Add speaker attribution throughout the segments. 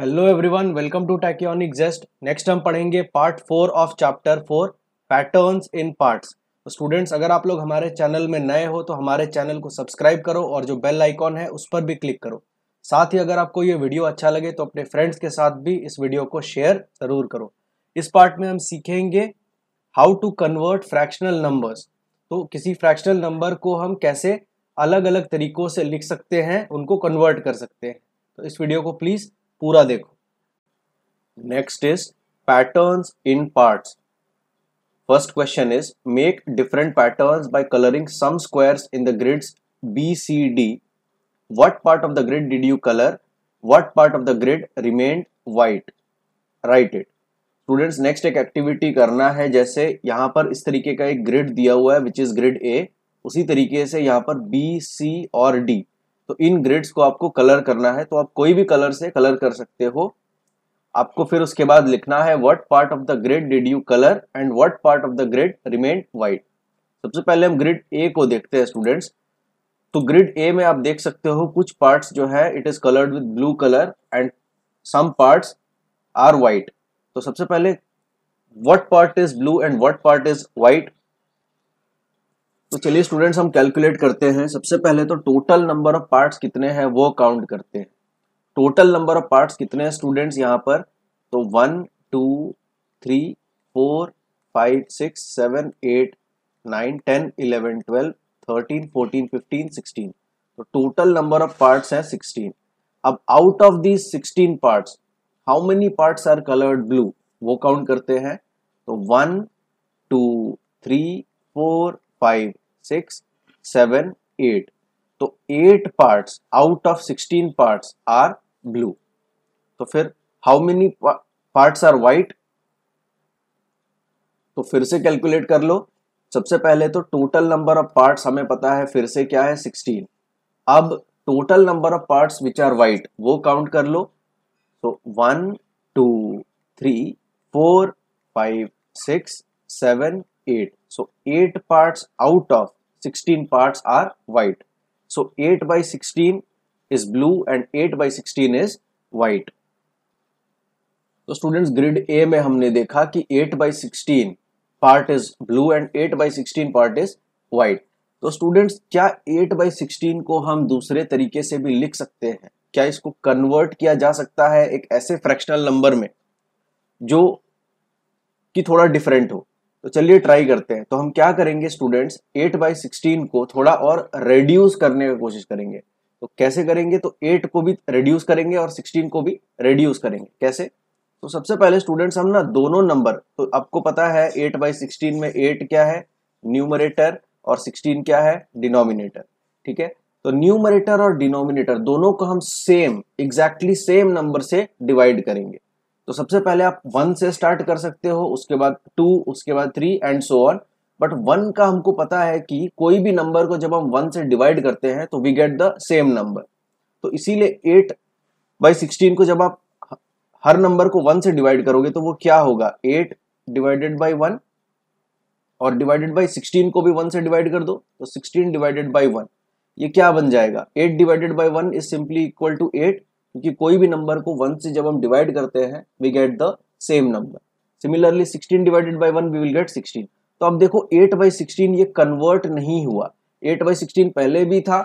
Speaker 1: Hello everyone welcome to tachyonic jest next हम पढ़ेंगे part four of chapter four patterns in parts students अगर आप लोग हमारे चैनल में नए हो तो हमारे चैनल को सब्सक्राइब करो और जो बेल आइकॉन है उस पर भी क्लिक करो साथ ही अगर आपको ये वीडियो अच्छा लगे तो अपने फ्रेंड्स के साथ भी इस वीडियो को शेयर जरूर करो इस पार्ट में हम सीखेंगे how to convert fractional numbers तो किसी फ्रैक्शनल नंबर को हम कैसे अलग अलग तरीकों से लिख सकते हैं उनको कन्वर्ट कर सकते हैं तो इस वीडियो को प्लीज़ पूरा देखो next is pattern in part first question is make different pattern by colouring some squares in the grids B C D what part of the grid did you colour what part of the grid remain white write it students next एक activity करना है जैसे यहां पर इस तरीके का एक ग्रिड दिया हुआ है विच इज ग्रिड ए उसी तरीके से यहां पर बी सी और डी तो इन ग्रिड्स को आपको कलर करना है तो आप कोई भी कलर से कलर कर सकते हो आपको फिर उसके बाद लिखना है what part of the grid did you colour and what part of the grid remain white सबसे पहले हम ग्रिड ए को देखते हैं स्टूडेंट्स तो ग्रिड ए में आप देख सकते हो कुछ पार्ट्स जो है it is coloured with blue colour and some parts are white तो सबसे पहले what part is blue and what part is white तो चलिए स्टूडेंट्स हम कैलकुलेट करते हैं सबसे पहले तो टोटल नंबर ऑफ पार्ट्स कितने हैं वो काउंट करते हैं टोटल नंबर ऑफ पार्ट्स कितने हैं स्टूडेंट्स यहाँ पर तो one two three four five six seven eight nine ten eleven twelve thirteen fourteen fifteen sixteen तो टोटल नंबर ऑफ पार्ट्स हैं सिक्सटीन अब out of these sixteen parts how many parts are coloured blue वो count करते हैं तो one two three four five six seven eight तो eight parts out of sixteen parts are blue तो फिर how many parts are white तो फिर से कैलकुलेट कर लो सबसे पहले तो टोटल नंबर ऑफ पार्ट्स हमें पता है फिर से क्या है सिक्सटीन अब total number of parts which are white वो काउंट कर लो तो one two three four five six seven eight So 8 parts out of 16 parts are white. So 8 by 16 is blue and 8 by 16 is white. तो students grid A में हमने देखा कि 8 by 16 part is blue and 8 by 16 part is white तो students क्या 8 by 16 को हम दूसरे तरीके से भी लिख सकते हैं क्या इसको कन्वर्ट किया जा सकता है एक ऐसे फ्रैक्शनल नंबर में जो कि थोड़ा डिफरेंट हो तो चलिए ट्राई करते हैं तो हम क्या करेंगे स्टूडेंट्स एट बाई सिक्सटीन को थोड़ा और रेड्यूस करने की कोशिश करेंगे तो कैसे करेंगे तो एट को भी रेड्यूस करेंगे और सिक्सटीन को भी रेड्यूस करेंगे कैसे तो सबसे पहले स्टूडेंट्स हम ना दोनों नंबर तो आपको पता है एट बाई सिक्सटीन में एट क्या है न्यूमरेटर और सिक्सटीन क्या है डिनोमिनेटर ठीक है तो न्यूमरेटर और डिनोमिनेटर दोनों को हम सेम एग्जैक्टली सेम नंबर से डिवाइड करेंगे तो सबसे पहले आप वन से स्टार्ट कर सकते हो उसके बाद टू उसके बाद three and so on but one का हमको पता है कि कोई भी नंबर को जब हम वन से डिवाइड करते हैं तो we get the same number तो इसीलिए एट बाई सिक्सटीन को जब आप हर नंबर को वन से डिवाइड करोगे तो वो क्या होगा एट डिवाइडेड बाई वन और डिवाइडेड बाई सिक्सटीन को भी वन से डिवाइड कर दो तो सिक्सटीन डिवाइडेड बाई वन ये क्या बन जाएगा eight divided by one is simply equal to eight क्योंकि कोई भी नंबर को वन से जब हम डिवाइड करते हैं we get the same number similarly sixteen divided by one we will get sixteen तो अब देखो एट बाई सिक्सटीन ये कन्वर्ट नहीं हुआ एट बाई सिक्सटीन पहले भी था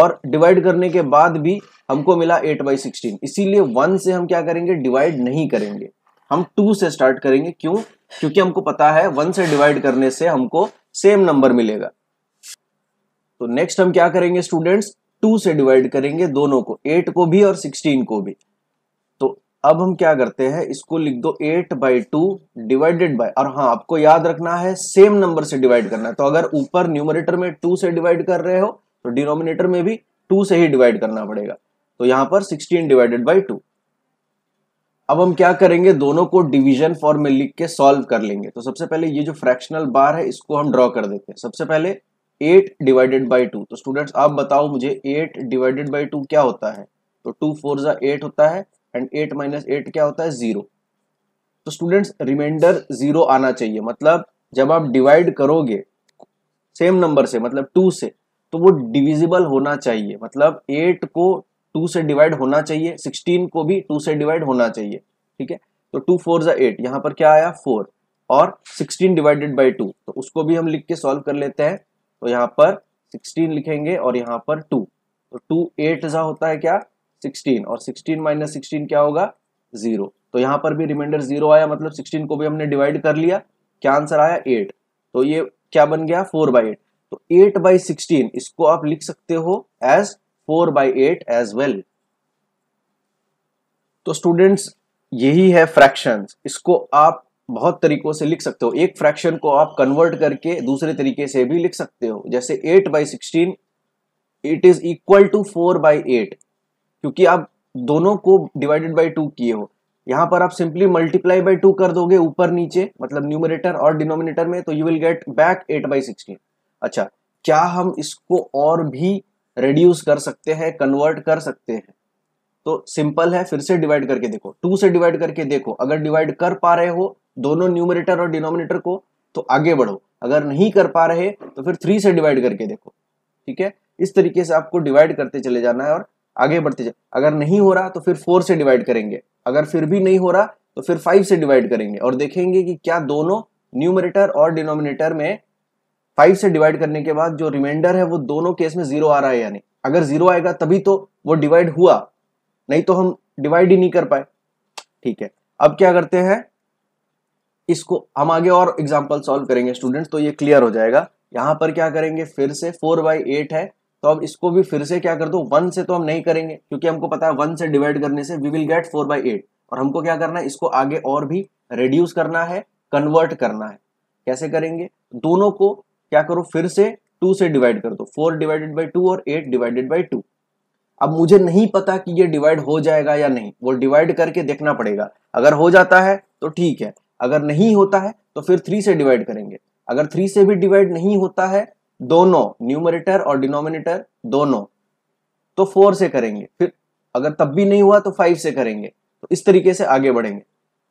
Speaker 1: और डिवाइड करने के बाद भी हमको मिला एट बाई सिक्सटीन इसीलिए वन से हम क्या करेंगे डिवाइड नहीं करेंगे हम टू से स्टार्ट करेंगे क्यों क्योंकि हमको पता है वन से डिवाइड करने से हमको सेम नंबर मिलेगा तो नेक्स्ट हम क्या करेंगे स्टूडेंट्स टू से डिवाइड करेंगे दोनों को एट को भी और सिक्सटीन को भी तो अब हम क्या करते हैं इसको लिख दो eight by two divided by और हाँ आपको याद रखना है सेम नंबर से डिवाइड करना है तो अगर ऊपर न्यूमरेटर में टू से डिवाइड कर रहे हो तो डिनोमिनेटर में भी टू से ही डिवाइड करना पड़ेगा तो यहां पर सिक्सटीन डिवाइडेड बाई टू अब हम क्या करेंगे दोनों को डिवीजन फॉर्म में लिख के सॉल्व कर लेंगे तो सबसे पहले ये जो फ्रैक्शनल बार है इसको हम ड्रॉ कर देते हैं सबसे पहले एट डिवाइडेड बाई टू तो स्टूडेंट्स आप बताओ मुझे एट डिवाइडेड बाई टू क्या होता है तो टू फोर ज़ा एट होता है एंड एट माइनस एट क्या होता है ज़ीरो तो स्टूडेंट्स रिमाइंडर ज़ीरो आना चाहिए मतलब जब आप डिवाइड करोगे सेम नंबर से मतलब टू से तो वो डिविजिबल होना चाहिए मतलब एट को टू से डिवाइड होना चाहिए सिक्सटीन को भी टू से डिवाइड होना चाहिए ठीक है तो टू फोर ज़ा एट यहां पर क्या आया फोर और सिक्सटीन डिवाइडेड बाई टू तो उसको भी हम लिख के सॉल्व कर लेते हैं तो यहाँ पर सिक्सटीन लिखेंगे और यहाँ पर टू तो टू एट जहा होता है क्या सिक्सटीन और सिक्सटीन माइनस सिक्सटीन क्या होगा जीरो तो यहाँ पर भी रिमाइंडर जीरो आया मतलब सिक्सटीन को भी हमने डिवाइड कर लिया क्या आंसर आया एट तो ये क्या बन गया फोर बाई एट तो एट बाई सिक्सटीन इसको आप लिख सकते हो as four by eight as well तो स्टूडेंट्स यही है फ्रैक्शंस इसको आप बहुत तरीकों से लिख सकते हो एक फ्रैक्शन को आप कन्वर्ट करके दूसरे तरीके से भी लिख सकते हो जैसे eight by sixteen it is equal to four by eight क्योंकि आप दोनों को डिवाइडेड बाई टू किए हो यहां पर आप सिंपली मल्टीप्लाई बाई टू कर दोगे ऊपर नीचे मतलब न्यूमरेटर और डिनोमिनेटर में तो you will get back eight by sixteen अच्छा क्या हम इसको और भी रेड्यूस कर सकते हैं कन्वर्ट कर सकते हैं तो सिंपल है फिर से डिवाइड करके देखो टू से डिवाइड करके देखो अगर डिवाइड कर पा रहे हो दोनों न्यूमरेटर और डिनोमिनेटर को तो आगे बढ़ो अगर नहीं कर पा रहे तो फिर थ्री से डिवाइड करके देखो ठीक है इस तरीके से आपको डिवाइड करते चले जाना है और आगे बढ़ते अगर नहीं हो रहा तो फिर फोर से डिवाइड करेंगे अगर फिर भी नहीं हो रहा तो फिर फाइव से डिवाइड करेंगे और देखेंगे कि क्या दोनों न्यूमरेटर और डिनोमिनेटर में फाइव से डिवाइड करने के बाद जो रिमाइंडर है वो दोनों केस में जीरो आ रहा है यानी अगर जीरो आएगा तभी तो वो डिवाइड हुआ नहीं तो हम डिवाइड ही नहीं कर पाए ठीक है अब क्या करते हैं इसको हम आगे और एग्जाम्पल सॉल्व करेंगे स्टूडेंट तो ये क्लियर हो जाएगा यहाँ पर क्या करेंगे फिर से फोर बाई एट है तो अब इसको भी फिर से क्या कर दो वन से तो हम नहीं करेंगे क्योंकि हमको पता है वन से डिवाइड करने से we will get four by eight और हमको क्या करना है इसको आगे और भी रिड्यूस करना है कन्वर्ट करना है कैसे करेंगे दोनों को क्या करो फिर से टू से डिवाइड कर दो फोर डिवाइडेड बाई टू और एट डिवाइडेड बाई टू अब मुझे नहीं पता कि ये डिवाइड हो जाएगा या नहीं वो डिवाइड करके देखना पड़ेगा अगर हो जाता है तो ठीक है अगर नहीं होता है तो फिर थ्री से डिवाइड करेंगे अगर थ्री से भी डिवाइड नहीं होता है दोनों न्यूमरेटर और डिनोमिनेटर दोनों तो फोर से करेंगे फिर अगर तब भी नहीं हुआ तो फाइव से करेंगे तो इस तरीके से आगे बढ़ेंगे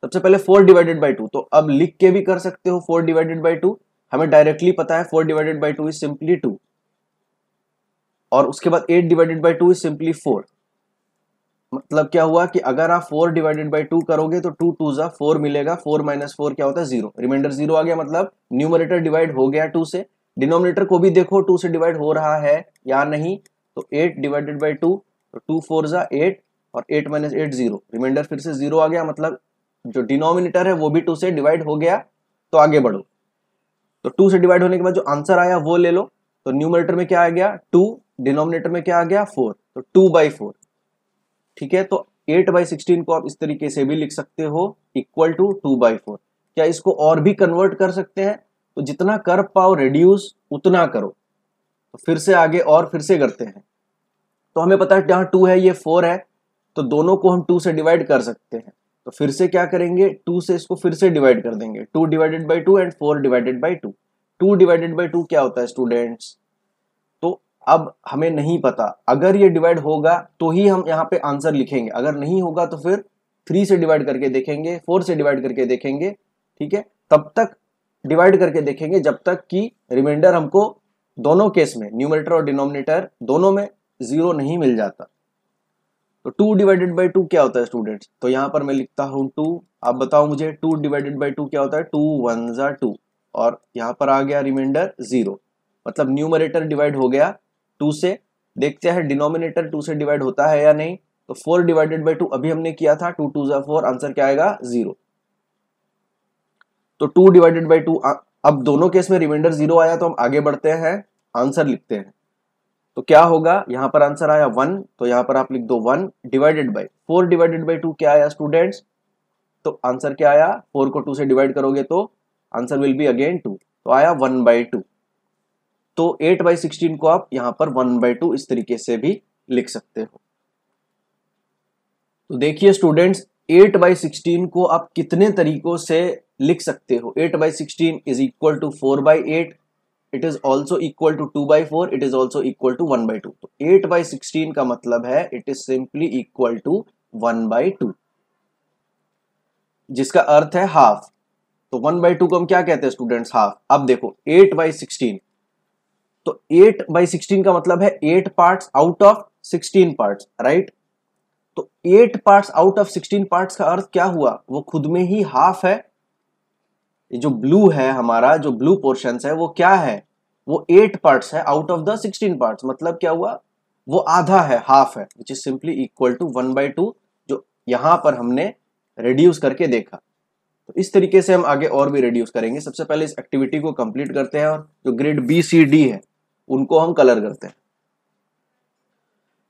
Speaker 1: सबसे पहले फोर डिवाइडेड बाई टू तो अब लिख के भी कर सकते हो फोर डिवाइडेड बाई टू हमें डायरेक्टली पता है four divided by two is simply two और उसके बाद eight divided by two is simply four मतलब क्या हुआ कि अगर आप फोर डिवाइडेड बाई टू करोगे तो टू टू ज़ा फोर मिलेगा फोर माइनस फोर क्या होता है जीरो रिमाइंडर जीरो आ गया मतलब न्यूमरेटर डिवाइड हो गया टू से डिनोमिनेटर को भी देखो टू से डिवाइड हो रहा है या नहीं तो एट डिवाइडेड बाई टू तो टू फोर ज़ा एट और eight minus eight zero reminder फिर से जीरो आ गया मतलब जो डिनोमिनेटर है वो भी टू से डिवाइड हो गया तो आगे बढ़ो तो टू से डिवाइड होने के बाद जो आंसर आया वो ले लो तो न्यूमरेटर में क्या आ गया टू डिनोमिनेटर में क्या आ गया फोर तो टू बाई फोर ठीक है तो एट बाई सिक्सटीन को आप इस तरीके से भी लिख सकते हो equal to two by four क्या इसको और भी कन्वर्ट कर सकते हैं तो जितना कर पाओ रिड्यूस उतना करो तो फिर से आगे और फिर से करते हैं तो हमें पता है जहां टू है ये फोर है तो दोनों को हम टू से डिवाइड कर सकते हैं तो फिर से क्या करेंगे टू से इसको फिर से डिवाइड कर देंगे two divided by two and four divided by two two divided by two क्या होता है स्टूडेंट्स अब हमें नहीं पता अगर ये डिवाइड होगा तो ही हम यहाँ पे आंसर लिखेंगे अगर नहीं होगा तो फिर थ्री से डिवाइड करके देखेंगे फोर से डिवाइड करके देखेंगे ठीक है तब तक डिवाइड करके देखेंगे जब तक कि रिमाइंडर हमको दोनों केस में न्यूमरेटर और डिनोमिनेटर दोनों में जीरो नहीं मिल जाता तो टू डिवाइडेड बाई टू क्या होता है स्टूडेंट्स तो यहां पर मैं लिखता हूं टू आप बताओ मुझे टू डिवाइडेड बाई टू क्या होता है टू वन जा टू और यहाँ पर आ गया रिमाइंडर जीरो मतलब न्यूमरेटर डिवाइड हो गया टू से देखते हैं डिनोमिनेटर टू से डिवाइड होता है या नहीं तो फोर डिवाइडेड बाई टू अभी हमने किया था टू टू जो आंसर क्या आएगा जीरो तो टू डिवाइडेड बाई टू अब दोनों केस में रिमाइंडर जीरो आया तो हम आगे बढ़ते हैं आंसर लिखते हैं तो क्या होगा यहां पर आंसर आया वन तो यहां पर आप लिख दो one divided by four divided by two क्या आया स्टूडेंट्स तो आंसर क्या आया फोर को टू से डिवाइड करोगे तो answer will be again two तो आया वन बाई टू तो एट बाई सिक्सटीन को आप यहां पर वन बाई टू इस तरीके से भी लिख सकते हो तो देखिए स्टूडेंट्स एट बाई सिक्सटीन को आप कितने तरीकों से लिख सकते हो eight by sixteen is equal to four by eight it is also equal to two by four it is also equal to one by two तो एट बाई सिक्सटीन का मतलब है it is simply equal to one by two जिसका अर्थ है half तो one by two को हम क्या कहते हैं स्टूडेंट्स हाफ अब देखो एट बाई सिक्सटीन तो 8 बाई सिक्सटीन का मतलब है 8 parts out of 16 parts right तो 8 पार्ट्स आउट ऑफ 16 पार्ट्स का अर्थ क्या हुआ वो खुद में ही हाफ है ये जो ब्लू है हमारा जो ब्लू पोर्शन है वो क्या है वो एट पार्ट्स है out of the sixteen parts मतलब क्या हुआ वो आधा है हाफ है which is simply equal to one by two जो यहां पर हमने रिड्यूस करके देखा तो इस तरीके से हम आगे और भी रिड्यूस करेंगे सबसे पहले इस एक्टिविटी को कंप्लीट करते हैं और जो ग्रेड बी सी डी है उनको हम कलर करते हैं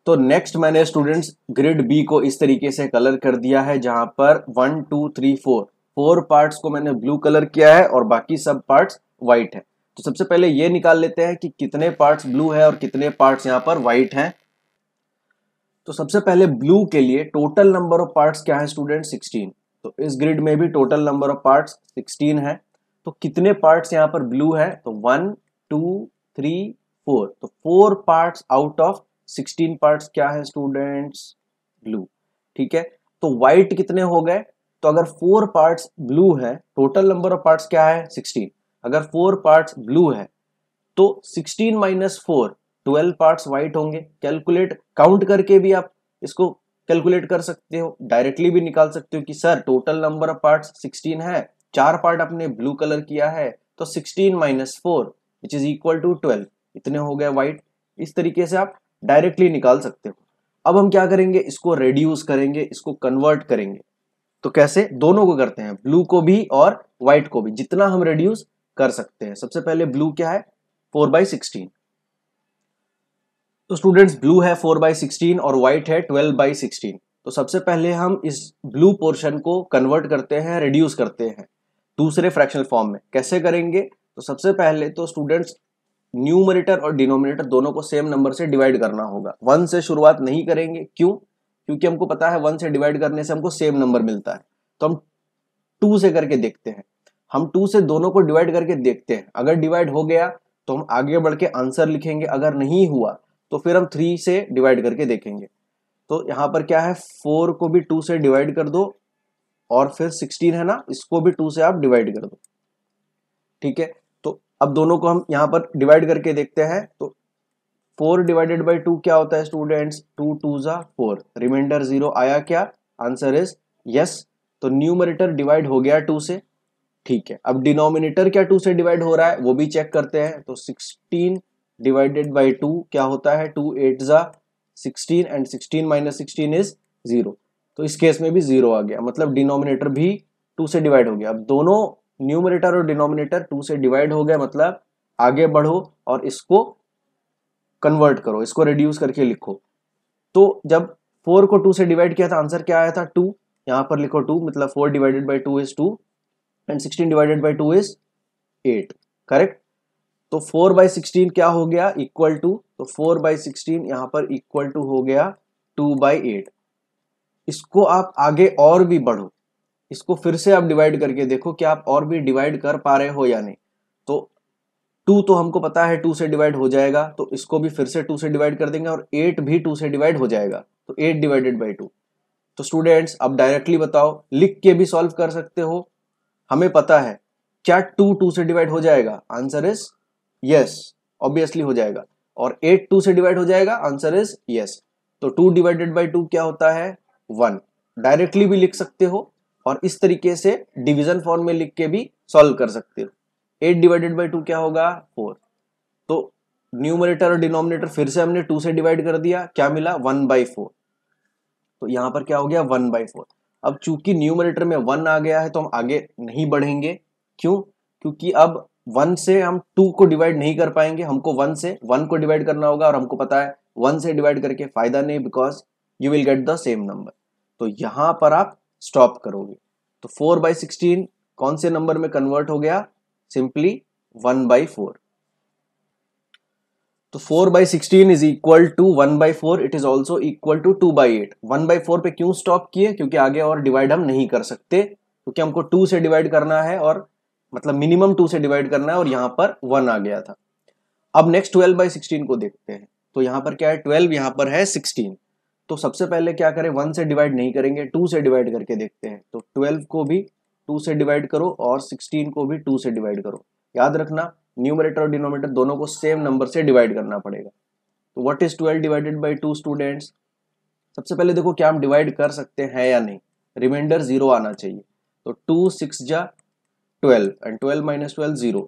Speaker 1: तो नेक्स्ट मैंने स्टूडेंट्स ग्रिड बी को इस तरीके से कलर कर दिया है जहां पर one two three four four parts को मैंने ब्लू कलर किया है और बाकी सब पार्ट्स व्हाइट है तो सबसे पहले ये निकाल लेते हैं कि कितने पार्ट्स ब्लू है और कितने पार्ट्स यहाँ पर व्हाइट हैं तो सबसे पहले ब्लू के लिए टोटल नंबर ऑफ पार्ट्स क्या है स्टूडेंट 16 तो इस ग्रिड में भी टोटल नंबर ऑफ पार्ट्स 16 है तो कितने पार्ट्स यहाँ पर ब्लू है तो वन टू थ्री फोर तो four parts out of sixteen parts क्या है स्टूडेंट्स ब्लू ठीक है तो व्हाइट कितने हो गए तो अगर फोर पार्ट्स ब्लू है टोटल नंबर ऑफ पार्ट्स क्या है सिक्सटीन अगर फोर पार्ट्स ब्लू है तो sixteen minus four twelve part white होंगे कैलकुलेट काउंट करके भी आप इसको कैलकुलेट कर सकते हो डायरेक्टली भी निकाल सकते हो कि sir total number of parts 16 है चार पार्ट आपने ब्लू कलर किया है तो 16 minus four which is equal to 12 इतने हो गए वाइट इस तरीके से आप डायरेक्टली निकाल सकते हो अब हम क्या करेंगे इसको रेड्यूस करेंगे इसको कन्वर्ट करेंगे तो कैसे दोनों को करते हैं ब्लू को भी और व्हाइट को भी जितना हम रेड्यूस कर सकते हैं सबसे पहले ब्लू क्या है फोर बाई सिक्सटीन तो स्टूडेंट्स ब्लू है फोर बाई सिक्सटीन और व्हाइट है ट्वेल्व बाई सिक्सटीन तो सबसे पहले हम इस ब्लू पोर्शन को कन्वर्ट करते हैं रिड्यूस करते हैं दूसरे फ्रैक्शनल फॉर्म में कैसे करेंगे तो सबसे पहले तो स्टूडेंट्स न्यूमरेटर और डिनोमिनेटर दोनों को सेम नंबर से डिवाइड करना होगा वन से शुरुआत नहीं करेंगे क्यों क्योंकि हमको पता है वन से डिवाइड करने से हमको सेम नंबर मिलता है तो हम टू से करके देखते हैं हम टू से दोनों को डिवाइड करके देखते हैं अगर डिवाइड हो गया तो हम आगे बढ़ के आंसर लिखेंगे अगर नहीं हुआ तो फिर हम थ्री से डिवाइड करके देखेंगे तो यहां पर क्या है फोर को भी टू से डिवाइड कर दो और फिर सिक्सटीन है ना इसको भी टू से आप डिवाइड कर दो ठीक है अब दोनों को हम यहाँ पर डिवाइड करके देखते हैं तो फोर डिवाइडेड बाई टू क्या होता है स्टूडेंट्स टू टू जा फोर रिमाइंडर जीरो आया क्या आंसर इज यस तो न्यूमरेटर डिवाइड हो गया टू से ठीक है अब डिनोमिनेटर क्या टू से डिवाइड हो रहा है वो भी चेक करते हैं तो सिक्सटीन डिवाइडेड बाई टू क्या होता है टू एट जा sixteen and sixteen minus sixteen is zero तो इस केस में भी जीरो आ गया मतलब डिनोमिनेटर भी टू से डिवाइड हो गया अब दोनों न्यूमरेटर और डिनोमिनेटर टू से डिवाइड हो गया मतलब आगे बढ़ो और इसको कन्वर्ट करो इसको रिड्यूस करके लिखो तो जब फोर को टू से डिवाइड किया था आंसर क्या आया था टू यहाँ पर लिखो टू मतलब four divided by two is two and sixteen divided by two is eight correct तो फोर बाई सिक्सटीन क्या हो गया इक्वल टू तो फोर बाई सिक्सटीन यहां पर इक्वल टू हो गया टू बाई एट इसको आप आगे और भी बढ़ो इसको फिर से आप डिवाइड करके देखो कि आप और भी डिवाइड कर पा रहे हो या नहीं तो टू तो हमको पता है टू से डिवाइड हो जाएगा तो इसको भी फिर से टू से डिवाइड कर देंगे और एट भी टू से डिवाइड हो जाएगा तो एट डिवाइडेड बाई टू तो स्टूडेंट्स आप डायरेक्टली बताओ लिख के भी सॉल्व कर सकते हो हमें पता है क्या टू टू से डिवाइड हो जाएगा आंसर इज यस ऑब्वियसली हो जाएगा और एट टू से डिवाइड हो जाएगा आंसर इज यस तो टू डिवाइडेड बाई टू क्या होता है वन डायरेक्टली भी लिख सकते हो और इस तरीके से डिविजन फॉर्म में लिख के भी सॉल्व कर सकते हो एट डिवाइडेड बाई टू क्या होगा फोर तो न्यूमरेटर और डिनोमिनेटर फिर से हमने टू से डिवाइड कर दिया क्या मिला वन बाई फोर तो यहां पर क्या हो गया वन बाई फोर अब चूंकि न्यूमरेटर में वन आ गया है तो हम आगे नहीं बढ़ेंगे क्यों क्योंकि अब वन से हम टू को डिवाइड नहीं कर पाएंगे हमको वन से वन को डिवाइड करना होगा और हमको पता है वन से डिवाइड करके फायदा नहीं because you will get the same number तो यहां पर आप स्टॉप करोगे तो फोर बाई सिक्सटीन कौन से नंबर में कन्वर्ट हो गया सिंपली वन बाई फोर तो four by sixteen is equal to one by four it is also equal to two by eight one by four पे क्यों स्टॉप किए क्योंकि आगे और डिवाइड हम नहीं कर सकते क्योंकि हमको टू से डिवाइड करना है और मतलब मिनिमम टू से डिवाइड करना है और यहां पर वन आ गया था अब नेक्स्ट ट्वेल्व बाई सिक्सटीन को देखते हैं तो यहां पर क्या है ट्वेल्व यहां पर है सिक्सटीन तो सबसे पहले क्या करें वन से डिवाइड नहीं करेंगे टू से डिवाइड करके देखते हैं तो ट्वेल्व को भी टू से डिवाइड करो और सिक्सटीन को भी टू से डिवाइड करो याद रखना न्यूमरेटर और डिनोमिनेटर दोनों को सेम नंबर से डिवाइड करना पड़ेगा तो what is twelve divided by two students सबसे पहले देखो क्या हम डिवाइड कर सकते हैं या नहीं रिमाइंडर जीरो आना चाहिए तो टू सिक्स जा twelve and twelve minus twelve zero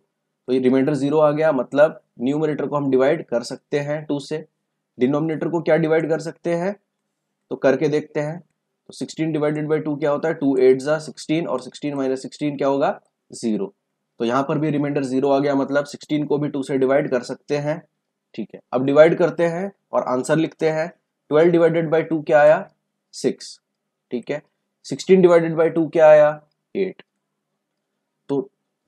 Speaker 1: तो ये रिमाइंडर जीरो आ गया मतलब न्यूमरेटर को हम डिवाइड कर सकते हैं टू से डिनोमिनेटर को क्या डिवाइड कर सकते हैं तो करके देखते हैं तो 16 डिवाइडेड बाई 2 क्या होता है टू एट ज़ा सिक्सटीन और 16 माइनस सिक्सटीन क्या होगा ज़ीरो तो यहां पर भी रिमाइंडर ज़ीरो आ गया मतलब 16 को भी 2 से डिवाइड कर सकते हैं ठीक है अब डिवाइड करते हैं और आंसर लिखते हैं 12 डिवाइडेड बाई 2 क्या आया 6 ठीक है 16 डिवाइडेड बाई 2 क्या आया 8 तो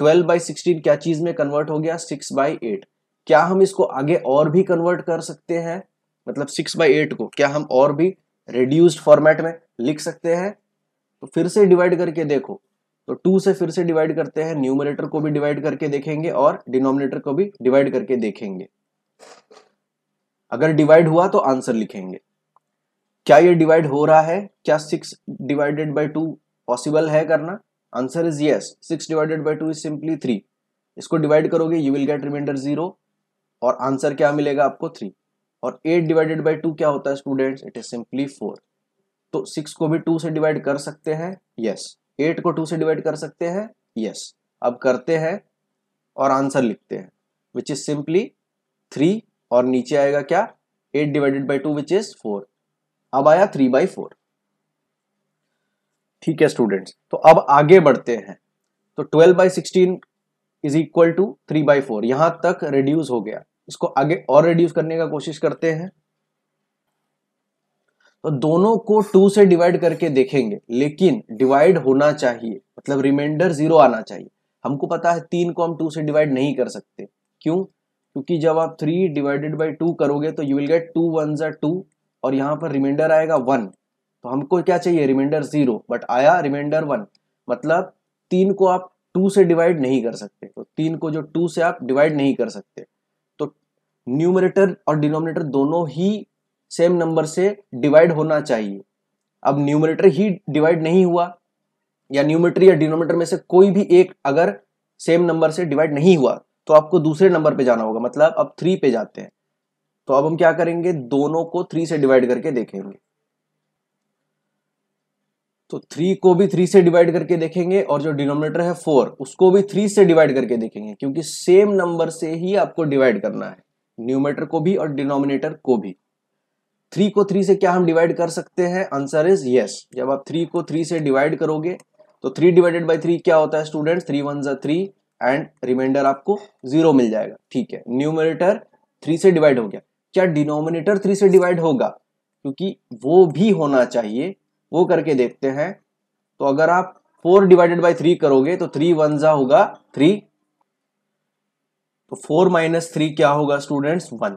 Speaker 1: 12 बाई सिक्सटीन क्या चीज़ में कन्वर्ट हो गया सिक्स बाई एट क्या हम इसको आगे और भी कन्वर्ट कर सकते हैं मतलब सिक्स बाई एट को क्या हम और भी रेड्यूस्ड फॉर्मेट में लिख सकते हैं तो फिर से डिवाइड करके देखो तो टू से फिर से डिवाइड करते हैं न्यूमरेटर को भी डिवाइड करके देखेंगे और डिनोमिनेटर को भी डिवाइड करके देखेंगे अगर डिवाइड हुआ तो आंसर लिखेंगे क्या ये डिवाइड हो रहा है क्या six divided by two possible है करना answer is yes six divided by two is simply three इसको डिवाइड करोगे you will get remainder zero और आंसर क्या मिलेगा आपको थ्री और एट डिवाइडेड बाई टू क्या होता है students it is simply four तो सिक्स को भी टू से डिवाइड कर सकते हैं यस एट को टू से डिवाइड कर सकते हैं यस अब करते हैं और आंसर लिखते हैं विच इज सिंपली थ्री और नीचे आएगा क्या eight divided by two which is four अब आया थ्री बाई फोर ठीक है स्टूडेंट्स तो अब आगे बढ़ते हैं तो twelve by sixteen is equal to three by four यहां तक रिड्यूस हो गया इसको आगे और रिड्यूस करने का कोशिश करते हैं तो दोनों को टू से डिवाइड करके देखेंगे लेकिन डिवाइड होना चाहिए मतलब रिमाइंडर जीरो आना चाहिए हमको पता है तीन को हम टू से डिवाइड नहीं कर सकते क्यों क्योंकि जब आप थ्री डिवाइडेड बाई टू करोगे तो you will get two one ज़ा टू और यहां पर रिमाइंडर आएगा वन तो हमको क्या चाहिए रिमाइंडर जीरो बट आया रिमाइंडर वन मतलब तीन को आप टू से डिवाइड नहीं कर सकते तो तीन को जो टू से आप डिवाइड नहीं कर सकते न्यूमरेटर और डिनोमिनेटर दोनों ही सेम नंबर से डिवाइड होना चाहिए अब न्यूमरेटर ही डिवाइड नहीं हुआ या न्यूमरेटर या डिनोमिनेटर में से कोई भी एक अगर सेम नंबर से डिवाइड नहीं हुआ तो आपको दूसरे नंबर पे जाना होगा मतलब अब थ्री पे जाते हैं तो अब हम क्या करेंगे दोनों को थ्री से डिवाइड करके देखेंगे तो थ्री को भी थ्री से डिवाइड करके देखेंगे और जो डिनोमिनेटर है फोर उसको भी थ्री से डिवाइड करके देखेंगे क्योंकि सेम नंबर से ही आपको डिवाइड करना है न्यूमेटर को भी और डिनोमिनेटर को भी थ्री को थ्री से क्या हम डिवाइड कर सकते हैं आंसर इज यस जब आप थ्री को थ्री से डिवाइड करोगे तो थ्री डिवाइडेड बाई थ्री क्या होता है स्टूडेंट थ्री वन जो थ्री एंड रिमाइंडर आपको जीरो मिल जाएगा ठीक है न्यूमरेटर थ्री से डिवाइड हो गया क्या डिनोमिनेटर थ्री से डिवाइड होगा क्योंकि वो भी होना चाहिए वो करके देखते हैं तो अगर आप फोर डिवाइडेड बाई थ्री करोगे तो थ्री वन ज़ा होगा थ्री तो फोर माइनस थ्री क्या होगा स्टूडेंट्स वन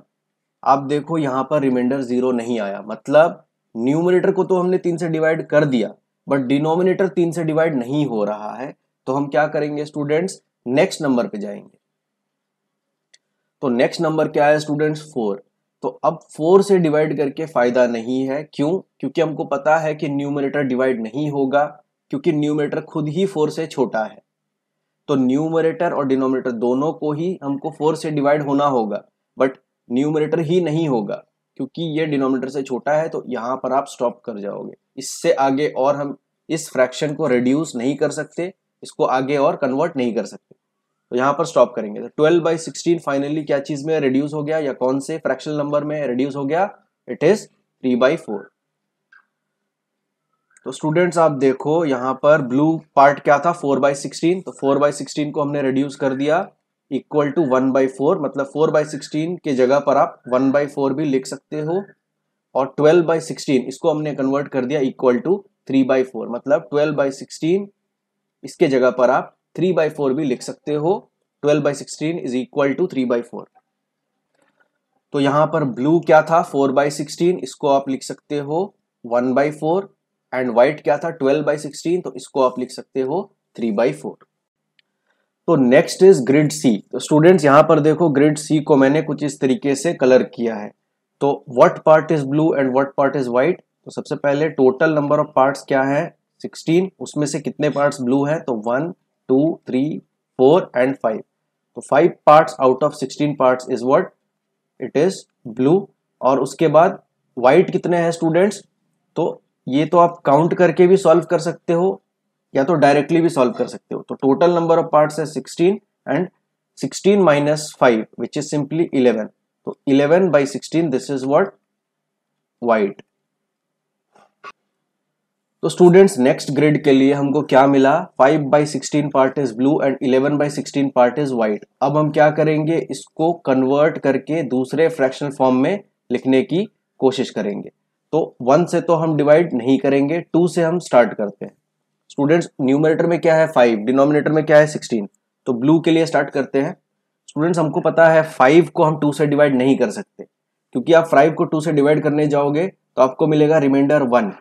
Speaker 1: आप देखो यहां पर रिमाइंडर जीरो नहीं आया मतलब न्यूमिनेटर को तो हमने तीन से डिवाइड कर दिया बट डिनोमिनेटर तीन से डिवाइड नहीं हो रहा है तो हम क्या करेंगे स्टूडेंट्स नेक्स्ट नंबर पे जाएंगे तो नेक्स्ट नंबर क्या है स्टूडेंट्स फोर तो अब फोर से डिवाइड करके फायदा नहीं है क्यों क्योंकि हमको पता है कि न्यूमिनेटर डिवाइड नहीं होगा क्योंकि न्यूमिनेटर खुद ही फोर से छोटा है तो न्यूमरेटर और डिनोमिनेटर दोनों को ही हमको फोर से डिवाइड होना होगा बट न्यूमरेटर ही नहीं होगा क्योंकि ये डिनोमिनेटर से छोटा है तो यहाँ पर आप स्टॉप कर जाओगे इससे आगे और हम इस फ्रैक्शन को रिड्यूस नहीं कर सकते इसको आगे और कन्वर्ट नहीं कर सकते तो यहाँ पर स्टॉप करेंगे तो ट्वेल्व बाई सिक्सटीन फाइनली क्या चीज़ में रिड्यूस हो गया या कौन से फ्रैक्शन नंबर में रिड्यूस हो गया it is three by four तो स्टूडेंट्स आप देखो यहाँ पर ब्लू पार्ट क्या था फोर बाई सिक्सटीन तो फोर बाई सिक्सटीन को हमने रिड्यूस कर दिया equal to one by four मतलब फोर बाई सिक्सटीन के जगह पर आप वन बाई फोर भी लिख सकते हो और ट्वेल्व बाई सिक्सटीन इसको हमने कन्वर्ट कर दिया equal to three by four मतलब ट्वेल्व बाई सिक्सटीन इसके जगह पर आप थ्री बाई फोर भी लिख सकते हो twelve by sixteen is equal to three by four तो यहाँ पर ब्लू क्या था फोर बाई सिक्सटीन इसको आप लिख सकते हो one by four and white क्या था 12 बाई सिक्सटीन तो इसको आप लिख सकते हो 3 बाई फोर तो नेक्स्ट इज ग्रिड सी तो स्टूडेंट्स यहां पर देखो ग्रिड सी को मैंने कुछ इस तरीके से कलर किया है तो what part is blue and what part is white तो सबसे पहले टोटल नंबर ऑफ पार्ट्स क्या है 16 उसमें से कितने पार्ट्स ब्लू हैं तो one two three four and five तो five parts out of 16 parts is what it is blue और उसके बाद व्हाइट कितने हैं स्टूडेंट्स तो ये तो आप काउंट करके भी सॉल्व कर सकते हो या तो डायरेक्टली भी सॉल्व कर सकते हो तो टोटल नंबर ऑफ पार्ट्स है 16 and 16 minus 5 which is simply 11 तो 11 by 16 this is what white तो स्टूडेंट्स नेक्स्ट ग्रेड के लिए हमको क्या मिला 5 by sixteen part is blue and 11 by sixteen part is white अब हम क्या करेंगे इसको कन्वर्ट करके दूसरे फ्रैक्शनल फॉर्म में लिखने की कोशिश करेंगे तो वन से तो हम डिवाइड नहीं करेंगे टू से हम स्टार्ट करते हैं स्टूडेंट्स न्यूमरेटर में क्या है फाइव डिनोमिनेटर में क्या है सिक्सटीन तो ब्लू के लिए स्टार्ट करते हैं स्टूडेंट्स हमको पता है फाइव को हम टू से डिवाइड नहीं कर सकते क्योंकि आप फाइव को टू से डिवाइड करने जाओगे तो आपको मिलेगा रिमाइंडर वन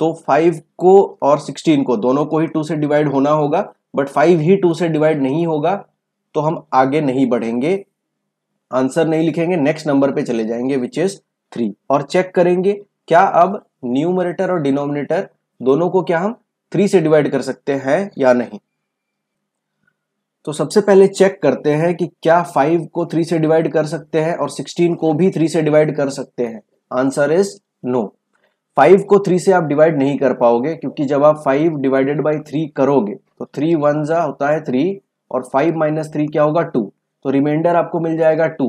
Speaker 1: तो फाइव को और सिक्सटीन को दोनों को ही टू से डिवाइड होना होगा बट फाइव ही टू से डिवाइड नहीं होगा तो हम आगे नहीं बढ़ेंगे आंसर नहीं लिखेंगे नेक्स्ट नंबर पे चले जाएंगे विच इज थ्री और चेक करेंगे क्या अब न्यूमरेटर और डिनोमिनेटर दोनों को क्या हम थ्री से डिवाइड कर सकते हैं या नहीं तो सबसे पहले चेक करते हैं कि क्या फाइव को थ्री से डिवाइड कर सकते हैं और सिक्सटीन को भी थ्री से डिवाइड कर सकते हैं आंसर इज नो फाइव को थ्री से आप डिवाइड नहीं कर पाओगे क्योंकि जब आप फाइव डिवाइडेड बाई थ्री करोगे तो थ्री वन जा होता है थ्री और फाइव माइनस थ्री क्या होगा टू तो रिमाइंडर आपको मिल जाएगा two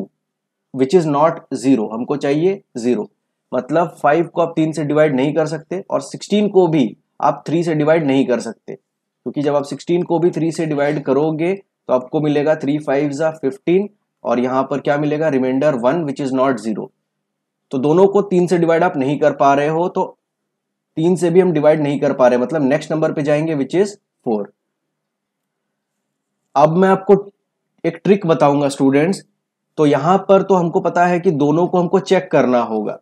Speaker 1: which is not zero हमको चाहिए जीरो मतलब फाइव को आप तीन से डिवाइड नहीं कर सकते और सिक्सटीन को भी आप थ्री से डिवाइड नहीं कर सकते क्योंकि जब आप सिक्सटीन को भी थ्री से डिवाइड करोगे तो आपको मिलेगा थ्री फाइव ज़ा फिफ्टीन और यहाँ पर क्या मिलेगा remainder one which is not zero तो दोनों को तीन से डिवाइड आप नहीं कर पा रहे हो तो तीन से भी हम डिवाइड नहीं कर पा रहे मतलब नेक्स्ट नंबर पे जाएंगे विच इज़ फोर अब मैं आपको एक ट्रिक बताऊंगा स्टूडेंट्स तो यहां पर तो हमको पता है कि दोनों को हमको चेक करना होगा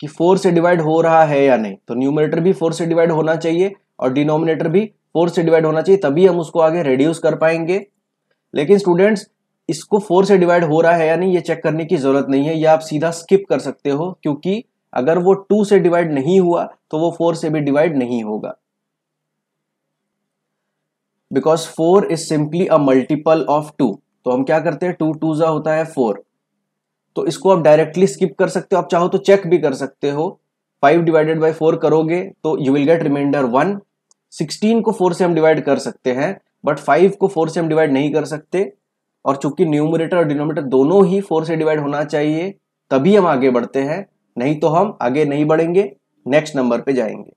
Speaker 1: कि फोर से डिवाइड हो रहा है या नहीं तो न्यूमिनेटर भी फोर से डिवाइड होना चाहिए और डिनोमिनेटर भी फोर से डिवाइड होना चाहिए तभी हम उसको आगे रेड्यूस कर पाएंगे लेकिन स्टूडेंट्स इसको फोर से डिवाइड हो रहा है या नहीं ये चेक करने की जरूरत नहीं है या आप सीधा स्किप कर सकते हो क्योंकि अगर वो टू से डिवाइड नहीं हुआ तो वो फोर से भी डिवाइड नहीं होगा because four is simply a multiple of two तो हम क्या करते हैं टू टू जा होता है फोर तो इसको आप डायरेक्टली स्किप कर सकते हो आप चाहो तो चेक भी कर सकते हो फाइव डिवाइडेड बाई फोर करोगे तो you will get remainder one sixteen को फोर से हम डिवाइड कर सकते हैं बट फाइव को फोर से हम डिवाइड नहीं कर सकते और चूंकि न्यूमरेटर और डिनोमिनेटर दोनों ही फोर से डिवाइड होना चाहिए तभी हम आगे बढ़ते हैं नहीं तो हम आगे नहीं बढ़ेंगे नेक्स्ट नंबर पे जाएंगे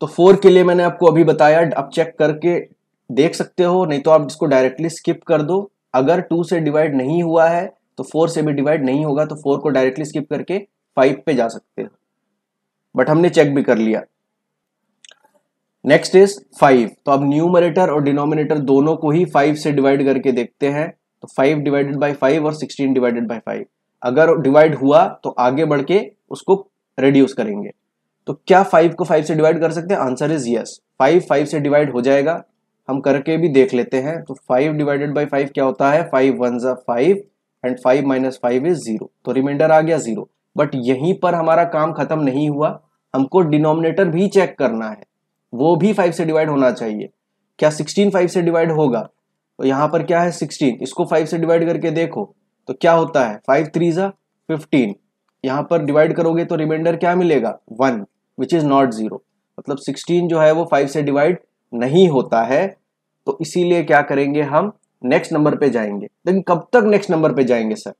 Speaker 1: तो फोर के लिए मैंने आपको अभी बताया अब चेक करके देख सकते हो नहीं तो आप इसको डायरेक्टली स्किप कर दो अगर टू से डिवाइड नहीं हुआ है तो फोर से भी डिवाइड नहीं होगा तो फोर को डायरेक्टली स्किप करके फाइव पे जा सकते हो बट हमने चेक भी कर लिया नेक्स्ट इज फाइव तो अब न्यूमरेटर और डिनोमिनेटर दोनों को ही फाइव से डिवाइड करके देखते हैं तो फाइव डिवाइडेड बाई फाइव और सिक्सटीन डिवाइडेड बाई फाइव अगर डिवाइड हुआ तो आगे बढ़ के उसको रिड्यूस करेंगे तो क्या फाइव को फाइव से डिवाइड कर सकते हैं answer is yes five five से डिवाइड हो जाएगा हम करके भी देख लेते हैं तो फाइव डिवाइडेड बाई फाइव क्या होता है फाइव वन ज़ा five and five minus five is zero तो रिमाइंडर आ गया ज़ीरो बट यहीं पर हमारा काम ख़त्म नहीं हुआ हमको डिनोमिनेटर भी चेक करना है वो भी फाइव से डिवाइड होना चाहिए क्या सिक्सटीन फाइव से डिवाइड होगा तो यहाँ पर क्या है सिक्सटीन इसको फाइव से डिवाइड करके देखो तो क्या होता है फाइव थ्री ज़ा फिफ्टीन यहाँ पर डिवाइड करोगे तो रिमाइंडर क्या मिलेगा one which is not zero मतलब सिक्सटीन जो है वो फाइव से डिवाइड नहीं होता है तो इसीलिए क्या करेंगे हम नेक्स्ट नंबर पे जाएंगे लेकिन कब तक नेक्स्ट नंबर पे जाएंगे सर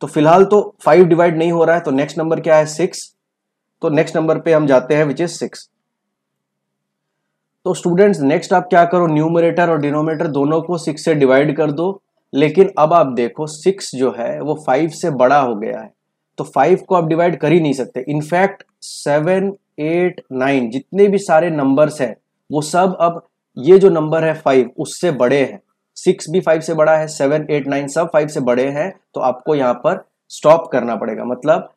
Speaker 1: तो फिलहाल तो फाइव डिवाइड नहीं हो रहा है तो नेक्स्ट नंबर क्या है सिक्स तो नेक्स्ट नंबर पे हम जाते हैं विच इज सिक्स तो स्टूडेंट्स नेक्स्ट आप क्या करो न्यूमरेटर और डिनोमेटर दोनों को सिक्स से डिवाइड कर दो लेकिन अब आप देखो सिक्स जो है वो फाइव से बड़ा हो गया है तो फाइव को आप डिवाइड कर ही नहीं सकते इनफैक्ट सेवन एट नाइन जितने भी सारे नंबर्स हैं वो सब अब ये जो नंबर है फाइव उससे बड़े हैं सिक्स भी फाइव से बड़ा है सेवन एट नाइन सब फाइव से बड़े हैं तो आपको यहाँ पर स्टॉप करना पड़ेगा मतलब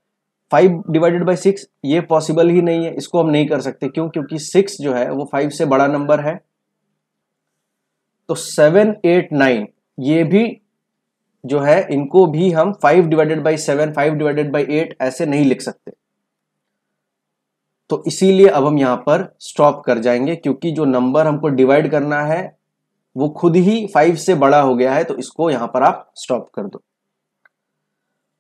Speaker 1: फाइव डिवाइडेड बाई सिक्स ये पॉसिबल ही नहीं है इसको हम नहीं कर सकते क्यों क्योंकि सिक्स जो है वो फाइव से बड़ा नंबर है तो सेवन एट नाइन ये भी जो है इनको भी हम five divided by seven five divided by eight ऐसे नहीं लिख सकते तो इसीलिए अब हम यहां पर स्टॉप कर जाएंगे क्योंकि जो नंबर हमको डिवाइड करना है वो खुद ही फाइव से बड़ा हो गया है तो इसको यहां पर आप स्टॉप कर दो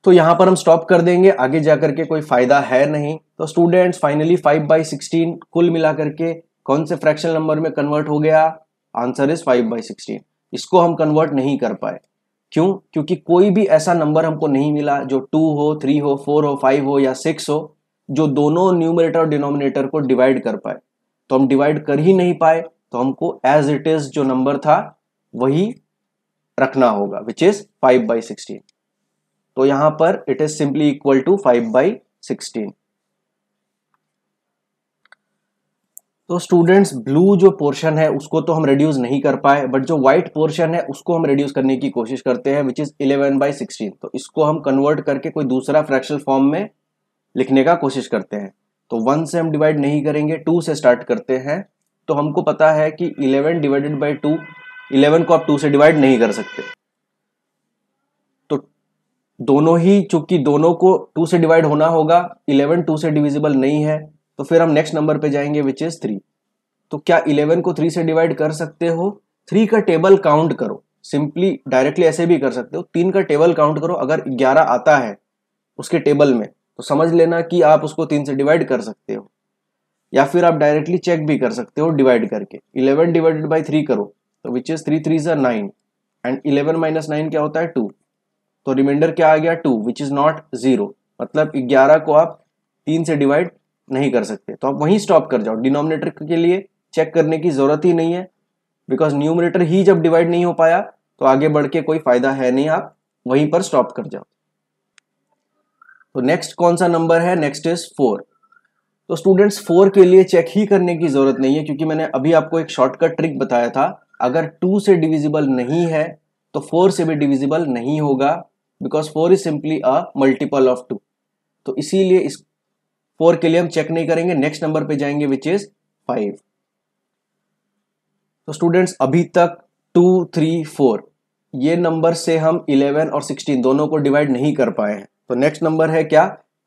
Speaker 1: तो यहां पर हम स्टॉप कर देंगे आगे जाकर के कोई फायदा है नहीं तो students finally five by sixteen कुल मिला करके कौन से फ्रैक्शन नंबर में कन्वर्ट हो गया answer is five by sixteen इसको हम कन्वर्ट नहीं कर पाए क्यों क्योंकि कोई भी ऐसा नंबर हमको नहीं मिला जो टू हो थ्री हो फोर हो फाइव हो या सिक्स हो जो दोनों न्यूमरेटर और डिनोमिनेटर को डिवाइड कर पाए तो हम डिवाइड कर ही नहीं पाए तो हमको एज इट इज जो नंबर था वही रखना होगा which is five by sixteen तो यहां पर it is simply equal to five by sixteen तो स्टूडेंट्स ब्लू जो पोर्शन है उसको तो हम रिड्यूस नहीं कर पाए बट जो व्हाइट पोर्शन है उसको हम रिड्यूस करने की कोशिश करते हैं विच इज 11 बाई सिक्सटीन तो इसको हम कन्वर्ट करके कोई दूसरा फ्रैक्शनल फॉर्म में लिखने का कोशिश करते हैं तो वन से हम डिवाइड नहीं करेंगे टू से स्टार्ट करते हैं तो हमको पता है कि eleven divided by two eleven को आप टू से डिवाइड नहीं कर सकते तो दोनों ही चूंकि दोनों को टू से डिवाइड होना होगा इलेवन टू से डिविजिबल नहीं है तो फिर हम नेक्स्ट नंबर पे जाएंगे विच इज थ्री तो क्या इलेवन को थ्री से डिवाइड कर सकते हो थ्री का टेबल काउंट करो सिंपली डायरेक्टली ऐसे भी कर सकते हो तीन का टेबल काउंट करो अगर ग्यारह आता है उसके टेबल में तो समझ लेना कि आप उसको तीन से डिवाइड कर सकते हो या फिर आप डायरेक्टली चेक भी कर सकते हो डिवाइड करके इलेवन डिवाइडेड बाई थ्री करो तो विच इज थ्री थ्री जर nine and eleven minus nine क्या होता है टू तो रिमाइंडर क्या आ गया two which is not zero मतलब ग्यारह को आप तीन से डिवाइड नहीं कर सकते तो आप वहीं स्टॉप कर जाओ डिनोमिनेटर के लिए चेक करने की ज़रूरत ही नहीं है बिकॉज न्यूमिनेटर ही जब डिवाइड नहीं हो पाया तो आगे बढ़ के कोई फ़ायदा है नहीं आप वहीं पर स्टॉप कर जाओ तो नेक्स्ट कौन सा नंबर है नेक्स्ट इज फोर तो स्टूडेंट्स फोर के लिए चेक ही करने की जरूरत नहीं है क्योंकि मैंने अभी आपको एक शॉर्टकट ट्रिक बताया था अगर टू से डिविजिबल नहीं है तो फोर से भी डिविजिबल नहीं होगा because four is simply a multiple of two तो इसीलिए इस फोर के लिए हम चेक नहीं करेंगे नेक्स्ट नंबर पे जाएंगे विच इज फाइव तो स्टूडेंट्स अभी तक टू थ्री फोर ये नंबर से हम इलेवन और सिक्सटीन दोनों को डिवाइड नहीं कर पाए हैं तो नेक्स्ट नंबर है क्या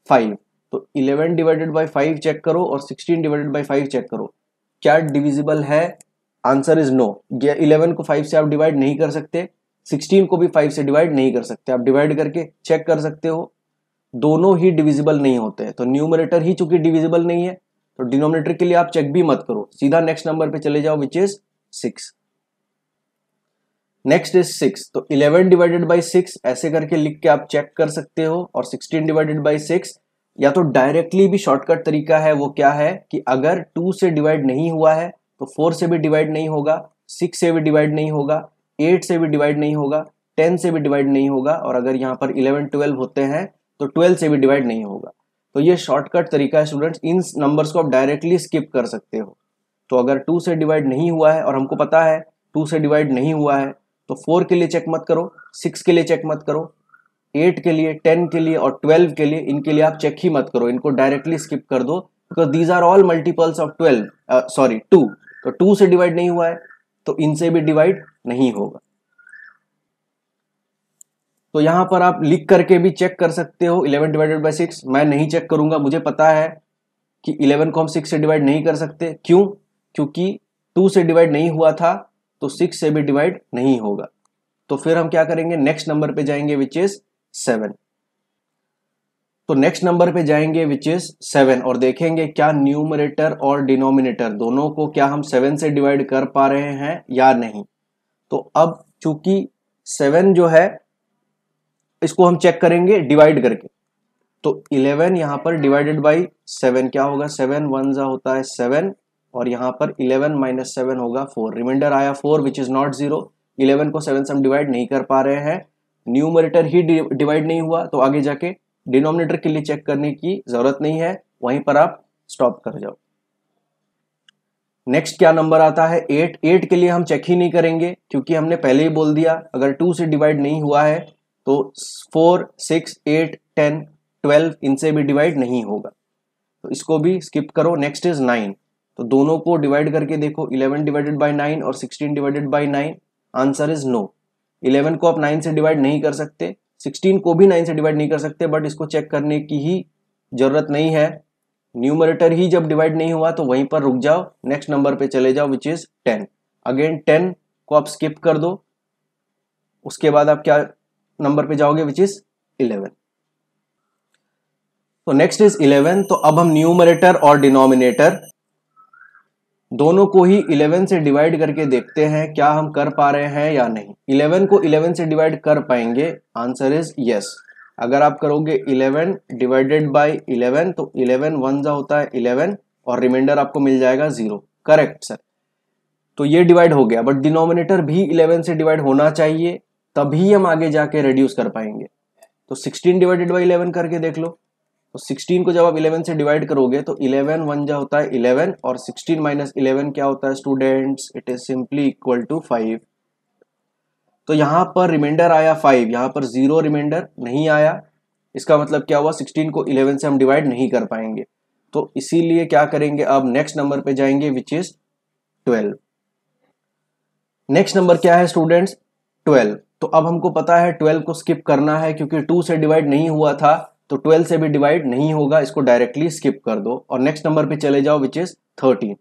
Speaker 1: फाइव तो eleven divided by five check करो और sixteen divided by five check करो क्या डिविजिबल है आंसर इज नो इलेवन को फाइव से आप डिवाइड नहीं कर सकते सिक्सटीन को भी फाइव से डिवाइड नहीं कर सकते आप डिवाइड करके चेक कर सकते हो दोनों ही डिविजिबल नहीं होते तो न्यूमरेटर ही चूंकि डिविजिबल नहीं है तो डिनोमिनेटर के लिए आप चेक भी मत करो सीधा नेक्स्ट नंबर पे चले जाओ which is six next is six तो इलेवन डिवाइडेड बाई सिक्स ऐसे करके लिख के आप चेक कर सकते हो और सिक्सटीन डिवाइडेड बाई सिक्स या तो डायरेक्टली भी शॉर्टकट तरीका है वो क्या है कि अगर टू से डिवाइड नहीं हुआ है तो फोर से भी डिवाइड नहीं होगा सिक्स से भी डिवाइड नहीं होगा एट से भी डिवाइड नहीं होगा टेन से भी डिवाइड नहीं होगा और अगर यहाँ पर इलेवन ट्वेल्व होते हैं तो ट्वेल्व से भी डिवाइड नहीं होगा तो ये शॉर्टकट तरीका है स्टूडेंट्स इन नंबर्स को आप डायरेक्टली स्किप कर सकते हो तो अगर टू से डिवाइड नहीं हुआ है और हमको पता है टू से डिवाइड नहीं हुआ है तो फोर के लिए चेक मत करो सिक्स के लिए चेक मत करो एट के लिए टेन के लिए और ट्वेल्व के लिए इनके लिए आप चेक ही मत करो इनको डायरेक्टली स्किप कर दो because these are all multiples of twelve sorry two तो टू से डिवाइड नहीं हुआ है तो इनसे भी डिवाइड नहीं होगा तो यहां पर आप लिख करके भी चेक कर सकते हो इलेवन डिवाइडेड बाई सिक्स मैं नहीं चेक करूंगा मुझे पता है कि इलेवन को हम सिक्स से डिवाइड नहीं कर सकते क्यों क्योंकि टू से डिवाइड नहीं हुआ था तो सिक्स से भी डिवाइड नहीं होगा तो फिर हम क्या करेंगे नेक्स्ट नंबर पे जाएंगे विच इज सेवन तो नेक्स्ट नंबर पे जाएंगे विच इज सेवन और देखेंगे क्या न्यूमरेटर और डिनोमिनेटर दोनों को क्या हम सेवन से डिवाइड कर पा रहे हैं या नहीं तो अब चूंकि सेवन जो है इसको हम चेक करेंगे डिवाइड करके तो इलेवन यहां पर डिवाइडेड बाई सेवन क्या होगा सेवन वन जो होता है सेवन और यहाँ पर इलेवन माइनस सेवन होगा फोर रिमाइंडर आया four which is not zero eleven को सेवन से हम डिवाइड नहीं कर पा रहे हैं न्यूमरेटर ही डिवाइड नहीं हुआ तो आगे जाके डिनोमिनेटर के लिए चेक करने की ज़रूरत नहीं है वहीं पर आप स्टॉप कर जाओ नेक्स्ट क्या नंबर आता है एट एट के लिए हम चेक ही नहीं करेंगे क्योंकि हमने पहले ही बोल दिया अगर टू से डिवाइड नहीं हुआ है तो four six eight ten twelve इनसे भी डिवाइड नहीं होगा तो इसको भी स्किप करो नेक्स्ट इज नाइन तो दोनों को डिवाइड करके देखो 11 डिवाइडेड बाय 9 और 16 divided by 9 answer is no 11 को आप 9 से डिवाइड नहीं कर सकते 16 को भी 9 से डिवाइड नहीं कर सकते बट इसको चेक करने की ही जरूरत नहीं है न्यूमरेटर ही जब डिवाइड नहीं हुआ तो वहीं पर रुक जाओ नेक्स्ट नंबर पे चले जाओ which is ten again ten को आप स्किप कर दो उसके बाद आप क्या नंबर पे जाओगे विच इज इलेवन तो नेक्स्ट इज इलेवन तो अब हम न्यूमरेटर और डिनोमिनेटर दोनों को ही 11 से डिवाइड करके देखते हैं क्या हम कर पा रहे हैं या नहीं 11 को 11 से डिवाइड कर पाएंगे आंसर इज यस अगर आप करोगे 11 डिवाइडेड बाय 11 तो 11 वन जा होता है 11 और रिमाइंडर आपको मिल जाएगा जीरो करेक्ट सर तो ये डिवाइड हो गया बट डिनोमिनेटर भी 11 से डिवाइड होना चाहिए तभी हम आगे जाके रिड्यूस कर पाएंगे तो 16 डिवाइडेड बाई 11 करके देख लो तो 16 को जब आप 11 से डिवाइड करोगे तो 11 वन जो होता है 11 और 16 माइनस इलेवन क्या होता है students it is simply equal to five तो यहां पर रिमाइंडर आया फाइव यहां पर जीरो रिमाइंडर नहीं आया इसका मतलब क्या हुआ 16 को 11 से हम डिवाइड नहीं कर पाएंगे तो इसीलिए क्या करेंगे अब नेक्स्ट नंबर पे जाएंगे which is twelve next number क्या है स्टूडेंट्स ट्वेल्व तो अब हमको पता है ट्वेल्व को स्किप करना है क्योंकि टू से डिवाइड नहीं हुआ था तो 12 से भी डिवाइड नहीं होगा इसको डायरेक्टली स्किप कर दो और नेक्स्ट नंबर पे चले जाओ विच इज 13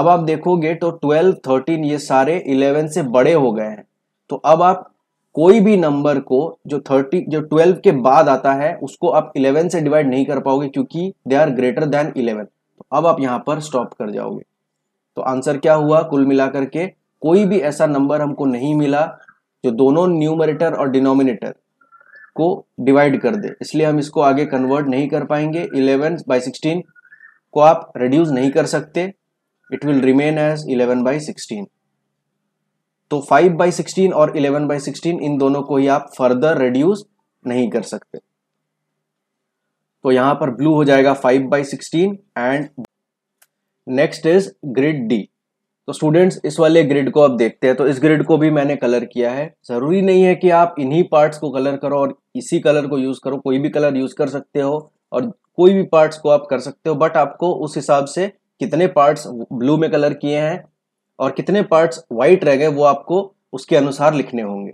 Speaker 1: अब आप देखोगे तो 12 13 ये सारे 11 से बड़े हो गए हैं तो अब आप कोई भी नंबर को जो 30 जो 12 के बाद आता है उसको आप 11 से डिवाइड नहीं कर पाओगे क्योंकि दे आर ग्रेटर देन 11 तो अब आप यहाँ पर स्टॉप कर जाओगे तो आंसर क्या हुआ कुल मिलाकर के कोई भी ऐसा नंबर हमको नहीं मिला जो दोनों न्यूमरेटर और डिनोमिनेटर को डिवाइड कर दे इसलिए हम इसको आगे कन्वर्ट नहीं कर पाएंगे इलेवन बाई सिक्सटीन को आप रिड्यूस नहीं कर सकते it will remain as eleven by sixteen तो फाइव बाई सिक्सटीन और इलेवन बाई सिक्सटीन इन दोनों को ही आप फर्दर रिड्यूस नहीं कर सकते तो यहां पर ब्लू हो जाएगा five by sixteen and next is grid D तो स्टूडेंट्स इस वाले ग्रिड को अब देखते हैं तो इस ग्रिड को भी मैंने कलर किया है ज़रूरी नहीं है कि आप इन्हीं पार्ट्स को कलर करो और इसी कलर को यूज़ करो कोई भी कलर यूज़ कर सकते हो और कोई भी पार्ट्स को आप कर सकते हो बट आपको उस हिसाब से कितने पार्ट्स ब्लू में कलर किए हैं और कितने पार्ट्स व्हाइट रह गए वो आपको उसके अनुसार लिखने होंगे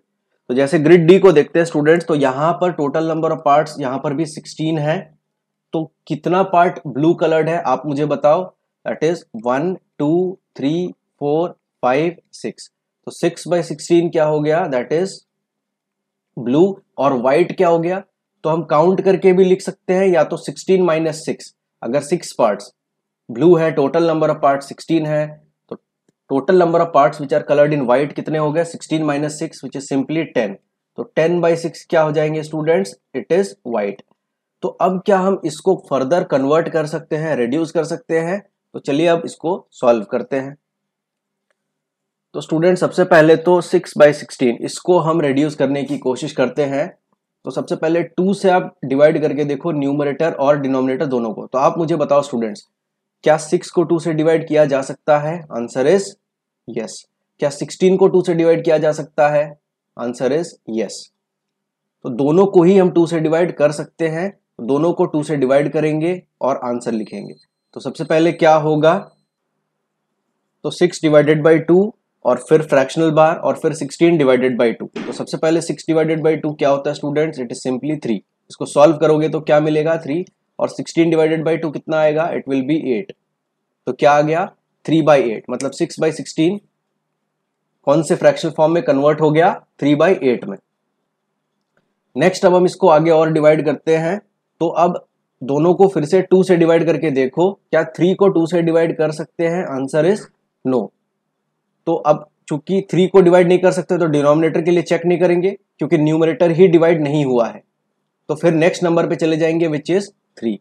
Speaker 1: तो जैसे ग्रिड डी को देखते हैं स्टूडेंट्स तो यहाँ पर टोटल नंबर ऑफ पार्ट्स यहाँ पर भी सिक्सटीन है तो कितना पार्ट ब्लू कलर्ड है आप मुझे बताओ that is one two three four five six तो सिक्स बाई सिक्सटीन क्या हो गया दैट इज ब्लू और व्हाइट क्या हो गया तो हम काउंट करके भी लिख सकते हैं या तो सिक्सटीन माइनस सिक्स अगर सिक्स पार्ट्स ब्लू है total number of part sixteen है तो total number of part which are coloured in white कितने हो गए sixteen minus six which is simply ten तो टेन बाई सिक्स क्या हो जाएंगे स्टूडेंट्स इट इज व्हाइट तो अब क्या हम इसको फर्दर कन्वर्ट कर सकते हैं रिड्यूस कर सकते हैं तो चलिए अब इसको सॉल्व करते हैं तो स्टूडेंट सबसे पहले तो सिक्स बाई सिक्सटीन इसको हम रेड्यूस करने की कोशिश करते हैं तो सबसे पहले टू से आप डिवाइड करके देखो न्यूमरेटर और डिनोमिनेटर दोनों को तो आप मुझे बताओ स्टूडेंट्स क्या सिक्स को टू से डिवाइड किया जा सकता है आंसर इज यस क्या सिक्सटीन को टू से डिवाइड किया जा सकता है आंसर इज यस तो दोनों को ही हम टू से डिवाइड कर सकते हैं दोनों को टू से डिवाइड करेंगे और आंसर लिखेंगे तो सबसे पहले क्या होगा तो सिक्स डिवाइडेड बाई टू और फिर फ्रैक्शनल बार और फिर 16 डिवाइडेड बाई टू तो सबसे पहले 6 डिवाइडेड बाई टू क्या होता है students it is simply three इसको सॉल्व करोगे तो क्या मिलेगा थ्री और 16 डिवाइडेड बाई 2 कितना आएगा इट विल बी एट तो क्या आ गया थ्री बाई एट मतलब 6 बाई सिक्सटीन कौन से फ्रैक्शनल फॉर्म में कन्वर्ट हो गया थ्री बाई एट में नेक्स्ट अब हम इसको आगे और डिवाइड करते हैं तो अब दोनों को फिर से टू से डिवाइड करके देखो क्या थ्री को टू से डिवाइड कर सकते हैं आंसर इज नो तो अब चूंकि थ्री को डिवाइड नहीं कर सकते तो डिनोमिनेटर के लिए चेक नहीं करेंगे क्योंकि न्यूमरेटर ही डिवाइड नहीं हुआ है तो फिर नेक्स्ट नंबर पे चले जाएंगे विच इज थ्री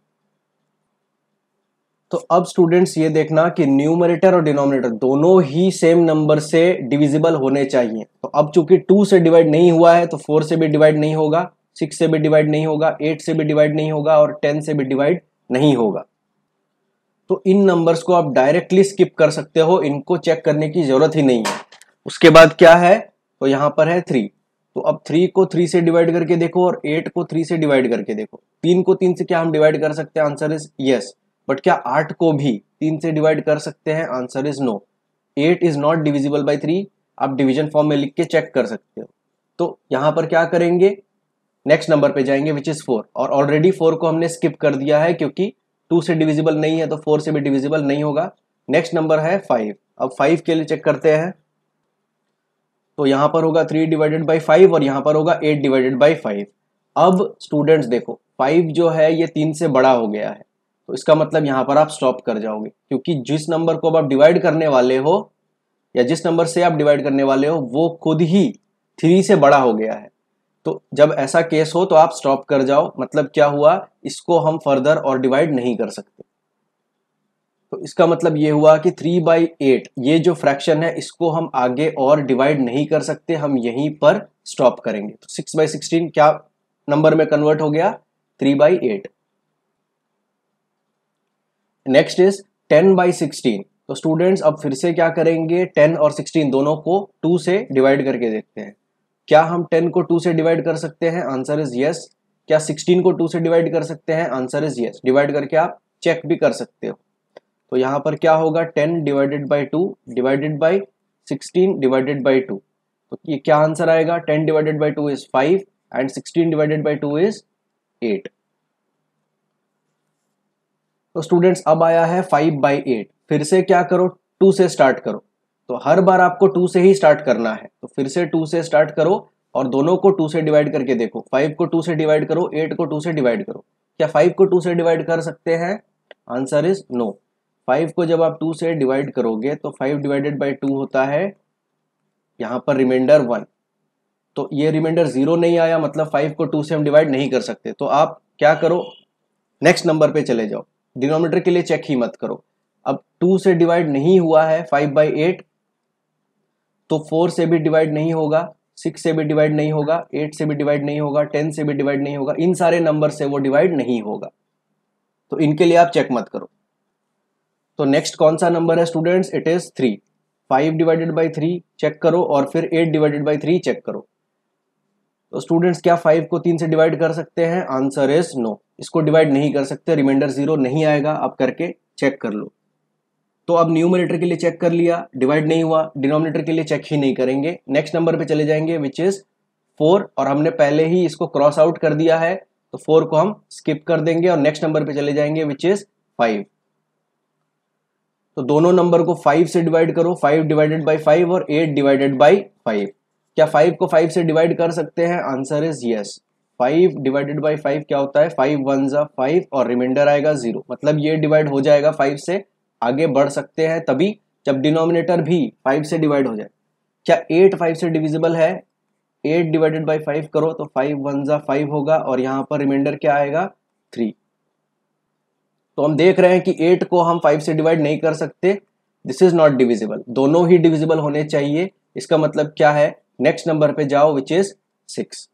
Speaker 1: तो अब स्टूडेंट्स ये देखना कि न्यूमरेटर और डिनोमिनेटर दोनों ही सेम नंबर से डिविजिबल होने चाहिए तो अब चूंकि टू से डिवाइड नहीं हुआ है तो फोर से भी डिवाइड नहीं होगा सिक्स से भी डिवाइड नहीं होगा एट से भी डिवाइड नहीं होगा और टेन से भी डिवाइड नहीं होगा तो इन नंबर्स को आप डायरेक्टली स्किप कर सकते हो इनको चेक करने की जरूरत ही नहीं है उसके बाद क्या है तो यहां पर है थ्री तो अब थ्री को थ्री से डिवाइड करके देखो और एट को थ्री से डिवाइड करके देखो तीन को तीन से क्या हम डिवाइड कर सकते हैं आंसर इज यस बट क्या आठ को भी तीन से डिवाइड कर सकते हैं answer is no eight is not divisible by three आप डिविजन फॉर्म में लिख के चेक कर सकते हो तो यहां पर क्या करेंगे नेक्स्ट नंबर पे जाएंगे विच इज फोर और ऑलरेडी फोर को हमने स्किप कर दिया है क्योंकि टू से डिविजिबल नहीं है तो फोर से भी डिविजिबल नहीं होगा नेक्स्ट नंबर है फाइव अब फाइव के लिए चेक करते हैं तो यहाँ पर होगा थ्री डिवाइडेड बाई फाइव और यहाँ पर होगा एट डिवाइडेड बाई फाइव अब स्टूडेंट्स देखो फाइव जो है ये तीन से बड़ा हो गया है तो इसका मतलब यहां पर आप स्टॉप कर जाओगे क्योंकि जिस नंबर को अब आप डिवाइड करने वाले हो या जिस नंबर से आप डिवाइड करने वाले हो वो खुद ही थ्री से बड़ा हो गया है तो जब ऐसा केस हो तो आप स्टॉप कर जाओ मतलब क्या हुआ इसको हम फर्दर और डिवाइड नहीं कर सकते तो इसका मतलब ये हुआ कि थ्री बाई एट ये जो फ्रैक्शन है इसको हम आगे और डिवाइड नहीं कर सकते हम यहीं पर स्टॉप करेंगे तो सिक्स बाई सिक्सटीन क्या नंबर में कन्वर्ट हो गया three by eight next is ten by sixteen तो स्टूडेंट्स अब फिर से क्या करेंगे टेन और सिक्सटीन दोनों को टू से डिवाइड करके देखते हैं क्या हम 10 को 2 से डिवाइड कर सकते हैं आंसर इज यस क्या 16 को 2 से डिवाइड कर सकते हैं आंसर इज यस डिवाइड करके आप चेक भी कर सकते हो तो यहां पर क्या होगा 10 divided by two divided by 16 divided by two तो ये क्या आंसर आएगा 10 divided by two is 5 and 16 divided by two is 8 तो स्टूडेंट्स अब आया है 5 बाई एट फिर से क्या करो 2 से स्टार्ट करो तो हर बार आपको टू से ही स्टार्ट करना है तो फिर से टू से स्टार्ट करो और दोनों को टू से डिवाइड करके देखो फाइव को टू से डिवाइड करो एट को टू से डिवाइड करो क्या फाइव को टू से डिवाइड कर सकते हैं आंसर इज नो फाइव को जब आप टू से डिवाइड करोगे तो फाइव डिवाइडेड बाई टू होता है यहां पर रिमाइंडर वन तो ये रिमाइंडर जीरो नहीं आया मतलब फाइव को टू से हम डिवाइड नहीं कर सकते तो आप क्या करो नेक्स्ट नंबर पे चले जाओ डिनोमीटर के लिए चेक ही मत करो अब टू से डिवाइड नहीं हुआ है फाइव बाई एट तो फोर से भी डिवाइड नहीं होगा सिक्स से भी डिवाइड नहीं होगा एट से भी डिवाइड नहीं होगा टेन से भी डिवाइड नहीं होगा इन सारे नंबर से वो डिवाइड नहीं होगा तो इनके लिए आप चेक मत करो तो नेक्स्ट कौन सा नंबर है students it is three five divided by three check करो और फिर eight divided by three check करो तो स्टूडेंट्स क्या फाइव को तीन से डिवाइड कर सकते हैं आंसर इज नो इसको डिवाइड नहीं कर सकते रिमाइंडर जीरो नहीं आएगा आप करके चेक कर लो तो अब न्यूमिनेटर के लिए चेक कर लिया डिवाइड नहीं हुआ डिनोमिनेटर के लिए चेक ही नहीं करेंगे नेक्स्ट नंबर पे चले जाएंगे विच इज फोर और हमने पहले ही इसको क्रॉस आउट कर दिया है तो फोर को हम स्किप कर देंगे और नेक्स्ट नंबर पे चले जाएंगे विच इज फाइव तो दोनों नंबर को फाइव से डिवाइड करो फाइव डिवाइडेड बाई फाइव और एट डिवाइडेड बाई फाइव क्या फाइव को फाइव से डिवाइड कर सकते हैं answer is yes five divided by five क्या होता है फाइव वन जा फाइव और रिमाइंडर आएगा जीरो मतलब ये डिवाइड हो जाएगा फाइव से आगे बढ़ सकते हैं तभी जब डिनोमिनेटर भी फाइव से डिवाइड हो जाए क्या एट फाइव से डिविजिबल है एट डिवाइडेड बाई फाइव करो तो फाइव वन ज़ा फाइव होगा और यहां पर रिमाइंडर क्या आएगा थ्री तो हम देख रहे हैं कि एट को हम फाइव से डिवाइड नहीं कर सकते दिस इज नॉट डिविजिबल दोनों ही डिविजिबल होने चाहिए इसका मतलब क्या है नेक्स्ट नंबर पे जाओ विच इज सिक्स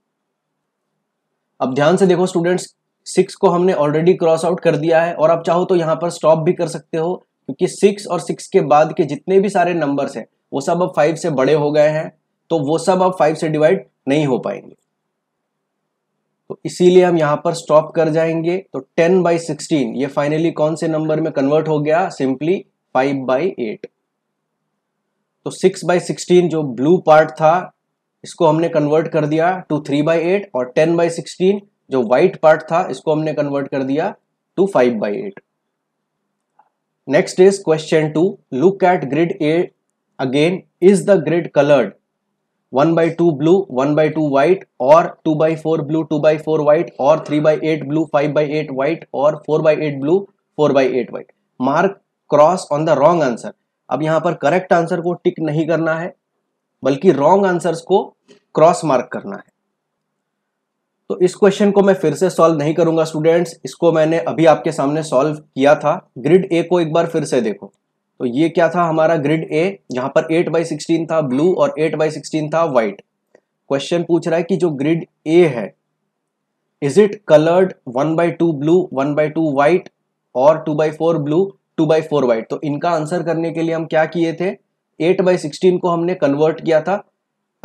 Speaker 1: अब ध्यान से देखो स्टूडेंट्स सिक्स को हमने ऑलरेडी क्रॉस आउट कर दिया है और आप चाहो तो यहां पर स्टॉप भी कर सकते हो क्योंकि सिक्स और सिक्स के बाद के जितने भी सारे नंबर्स हैं वो सब अब फाइव से बड़े हो गए हैं तो वो सब अब फाइव से डिवाइड नहीं हो पाएंगे तो इसीलिए हम यहां पर स्टॉप कर जाएंगे तो टेन बाई सिक्सटीन ये फाइनली कौन से नंबर में कन्वर्ट हो गया सिंपली फाइव बाई एट तो सिक्स बाई सिक्सटीन जो ब्लू पार्ट था इसको हमने कन्वर्ट कर दिया टू थ्री बाई एट और टेन बाई सिक्सटीन जो व्हाइट पार्ट था इसको हमने कन्वर्ट कर दिया to five by eight Next is question 2. Look at grid A again. Is the grid colored? 1 by 2 blue, 1 by 2 white or 2 by 4 blue, 2 by 4 white or 3 by 8 blue, 5 by 8 white or 4 by 8 blue, 4 by 8 white. Mark cross on the wrong answer अब यहाँ पर correct answer को टिक नहीं करना है बल्कि wrong answers को cross mark करना है तो इस क्वेश्चन को मैं फिर से सॉल्व नहीं करूंगा स्टूडेंट्स इसको मैंने अभी आपके सामने सॉल्व किया था ग्रिड ए को एक बार फिर से देखो तो ये क्या था हमारा ग्रिड ए यहाँ पर 8 बाई सिक्सटीन था ब्लू और 8 बाई सिक्सटीन था व्हाइट क्वेश्चन पूछ रहा है कि जो ग्रिड ए है is it coloured one by two blue one by two white और two by four blue two by four white तो इनका आंसर करने के लिए हम क्या किए थे एट बाई सिक्सटीन को हमने कन्वर्ट किया था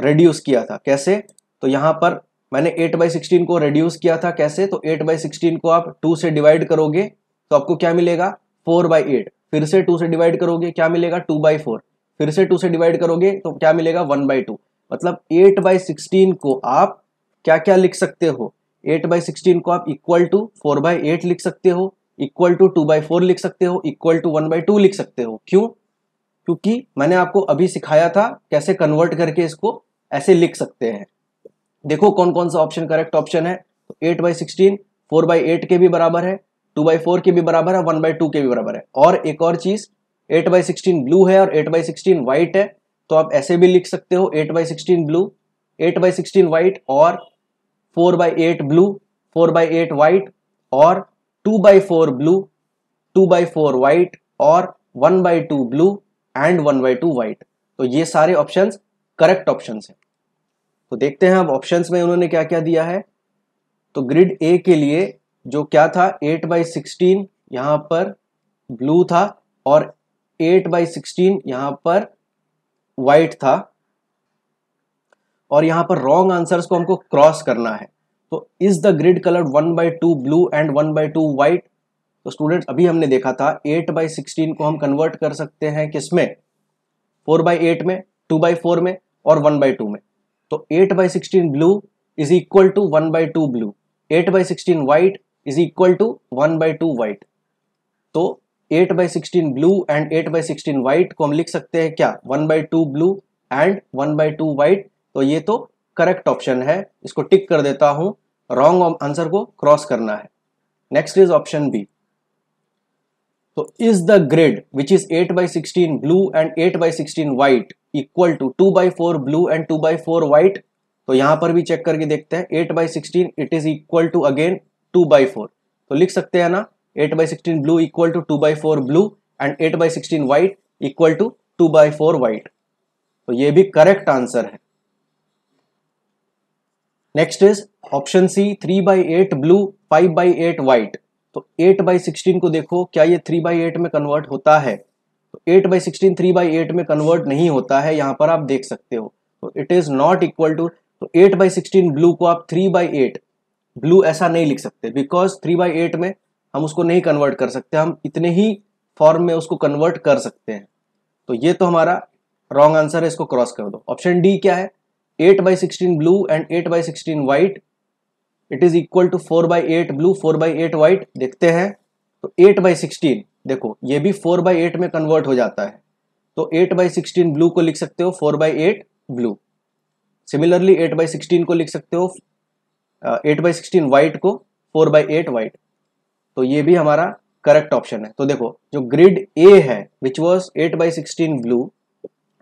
Speaker 1: रेड्यूस किया था कैसे तो यहाँ पर मैंने 8 बाई सिक्सटीन को रेड्यूस किया था कैसे तो 8 बाई सिक्सटीन को आप 2 से डिवाइड करोगे तो आपको क्या मिलेगा 4 बाई एट फिर से 2 से डिवाइड करोगे क्या मिलेगा 2 बाई फोर फिर से 2 से डिवाइड करोगे तो क्या मिलेगा 1 बाई टू मतलब 8 बाई सिक्सटीन को आप क्या क्या लिख सकते हो 8 बाई सिक्सटीन को आप equal to four by eight लिख सकते हो equal to two by four लिख सकते हो equal to one by two लिख सकते हो क्यों क्योंकि मैंने आपको अभी सिखाया था कैसे कन्वर्ट करके इसको ऐसे लिख सकते हैं देखो कौन कौन सा ऑप्शन करेक्ट ऑप्शन है eight by sixteen four by eight के भी बराबर है टू बाई फोर के भी बराबर है वन बाई टू के भी बराबर है और एक और चीज एट बाई सिक्सटीन ब्लू है और एट बाई सिक्सटीन व्हाइट है तो आप ऐसे भी लिख सकते हो eight by sixteen blue eight by sixteen white और four by eight blue four by eight white और two by four blue two by four white और one by two blue and one by two white तो ये सारे option correct option है तो देखते हैं अब ऑप्शंस में उन्होंने क्या क्या दिया है तो ग्रिड ए के लिए जो क्या था एट बाई सिक्सटीन यहाँ पर ब्लू था और एट बाई सिक्सटीन यहाँ पर वाइट था और यहाँ पर रॉन्ग आंसर्स को हमको क्रॉस करना है तो is the grid colour one by two blue and one by two white तो स्टूडेंट अभी हमने देखा था एट बाई सिक्सटीन को हम कन्वर्ट कर सकते हैं किसमें फोर बाई एट में टू बाई फोर में और वन बाई टू में तो eight by sixteen blue is equal to one by two blue eight by sixteen white is equal to one by two white तो eight by sixteen blue and eight by sixteen white को हम लिख सकते हैं क्या one by two blue and one by two white तो ये तो करेक्ट ऑप्शन है इसको टिक कर देता हूं रॉन्ग आंसर को क्रॉस करना है नेक्स्ट इज ऑप्शन बी तो is the grid which is 8 by sixteen blue and 8 by sixteen white equal to two by four blue and two by four white तो यहां पर भी चेक करके देखते हैं eight by sixteen it is equal to again two by four तो लिख सकते हैं ना eight by sixteen blue equal to two by four blue and eight by sixteen white equal to two by four white तो ये भी correct answer है next is option C three by eight blue five by eight white तो eight by sixteen को देखो क्या ये three by eight में कन्वर्ट होता है eight by sixteen three by eight में कन्वर्ट नहीं होता है यहाँ पर आप देख सकते हो तो it is not equal to तो एट बाई सिक्सटीन ब्लू को आप थ्री बाई एट ब्लू ऐसा नहीं लिख सकते बिकॉज थ्री बाई एट में हम उसको नहीं कन्वर्ट कर सकते हम इतने ही फॉर्म में उसको कन्वर्ट कर सकते हैं तो ये तो हमारा रॉन्ग आंसर है इसको क्रॉस कर दो ऑप्शन डी क्या है eight by sixteen blue and eight by sixteen white it is equal to four by eight blue four by eight white देखते हैं तो एट बाई सिक्सटीन देखो ये भी फोर बाई एट में कन्वर्ट हो जाता है तो एट बाई सिक्सटीन ब्लू को लिख सकते हो four by eight blue similarly eight by sixteen को लिख सकते हो एट बाई सिक्सटीन वाइट को फोर बाई एट वाइट तो ये भी हमारा करेक्ट ऑप्शन है तो देखो जो ग्रिड ए है which was eight by sixteen blue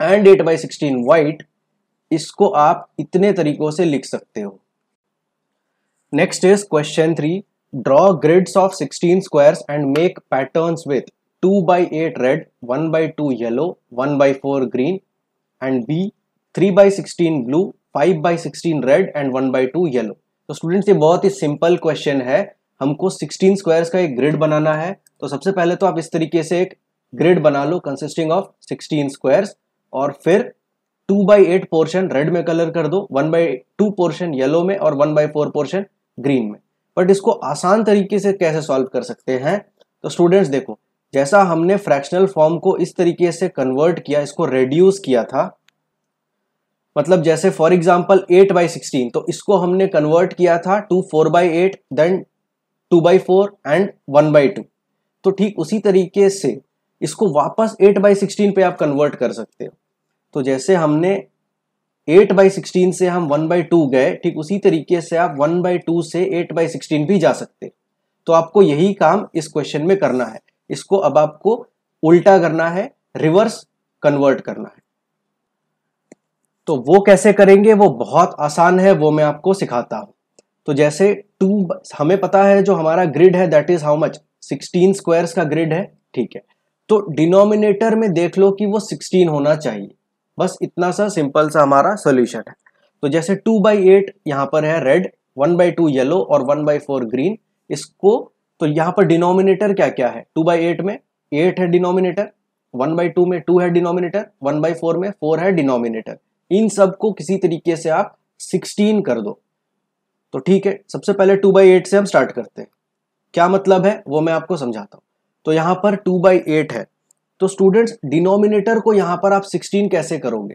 Speaker 1: and eight by sixteen white इसको आप इतने तरीकों से लिख सकते हो next is question three Draw grids of 16 squares and make patterns with 2 by 8 red, 1 by 2 yellow, 1 by 4 green and B 3 by 16 blue, 5 by 16 red and 1 by 2 yellow. तो students ये बहुत ही सिंपल क्वेश्चन है हमको 16 स्क्वायर्स का एक grid बनाना है तो सबसे पहले तो आप इस तरीके से एक ग्रिड बना लो कंसिस्टिंग ऑफ 16 स्क्वायर्स और फिर 2 बाई एट पोर्शन रेड में कलर कर दो 1 बाई टू पोर्शन येलो में और 1 बाई फोर पोर्शन ग्रीन में बट इसको आसान तरीके से कैसे सॉल्व कर सकते हैं तो स्टूडेंट्स देखो जैसा हमने फ्रैक्शनल फॉर्म को इस तरीके से कन्वर्ट किया इसको रेड्यूस किया था मतलब जैसे for example eight by sixteen तो इसको हमने कन्वर्ट किया था to four by eight then two by four and one by two तो ठीक उसी तरीके से इसको वापस एट बाई सिक्सटीन पे आप कन्वर्ट कर सकते हो तो जैसे हमने एट बाई सिक्सटीन से हम वन बाई टू गए ठीक उसी तरीके से आप वन बाई टू से एट बाई सिक्सटीन भी जा सकते तो आपको यही काम इस क्वेश्चन में करना है इसको अब आपको उल्टा करना है रिवर्स कन्वर्ट करना है तो वो कैसे करेंगे वो बहुत आसान है वो मैं आपको सिखाता हूं तो जैसे टू हमें पता है जो हमारा ग्रिड है that is how much sixteen squares का ग्रिड है ठीक है तो डिनोमिनेटर में देख लो कि वो सिक्सटीन होना चाहिए बस इतना सा सिंपल सा हमारा सोल्यूशन है तो जैसे टू बाई एट यहाँ पर है red one by two yellow और वन बाई फोर ग्रीन इसको तो यहाँ पर डिनोमिनेटर क्या क्या है टू बाई एट में एट है डिनोमिनेटर वन बाई टू में टू है डिनोमिनेटर वन बाई फोर में फोर है डिनोमिनेटर इन सबको किसी तरीके से आप सिक्सटीन कर दो तो ठीक है सबसे पहले टू बाई एट से हम स्टार्ट करते हैं क्या मतलब है वो मैं आपको समझाता हूँ तो यहाँ पर टू बाई एट है तो स्टूडेंट्स डिनोमिनेटर को यहां पर आप 16 कैसे करोगे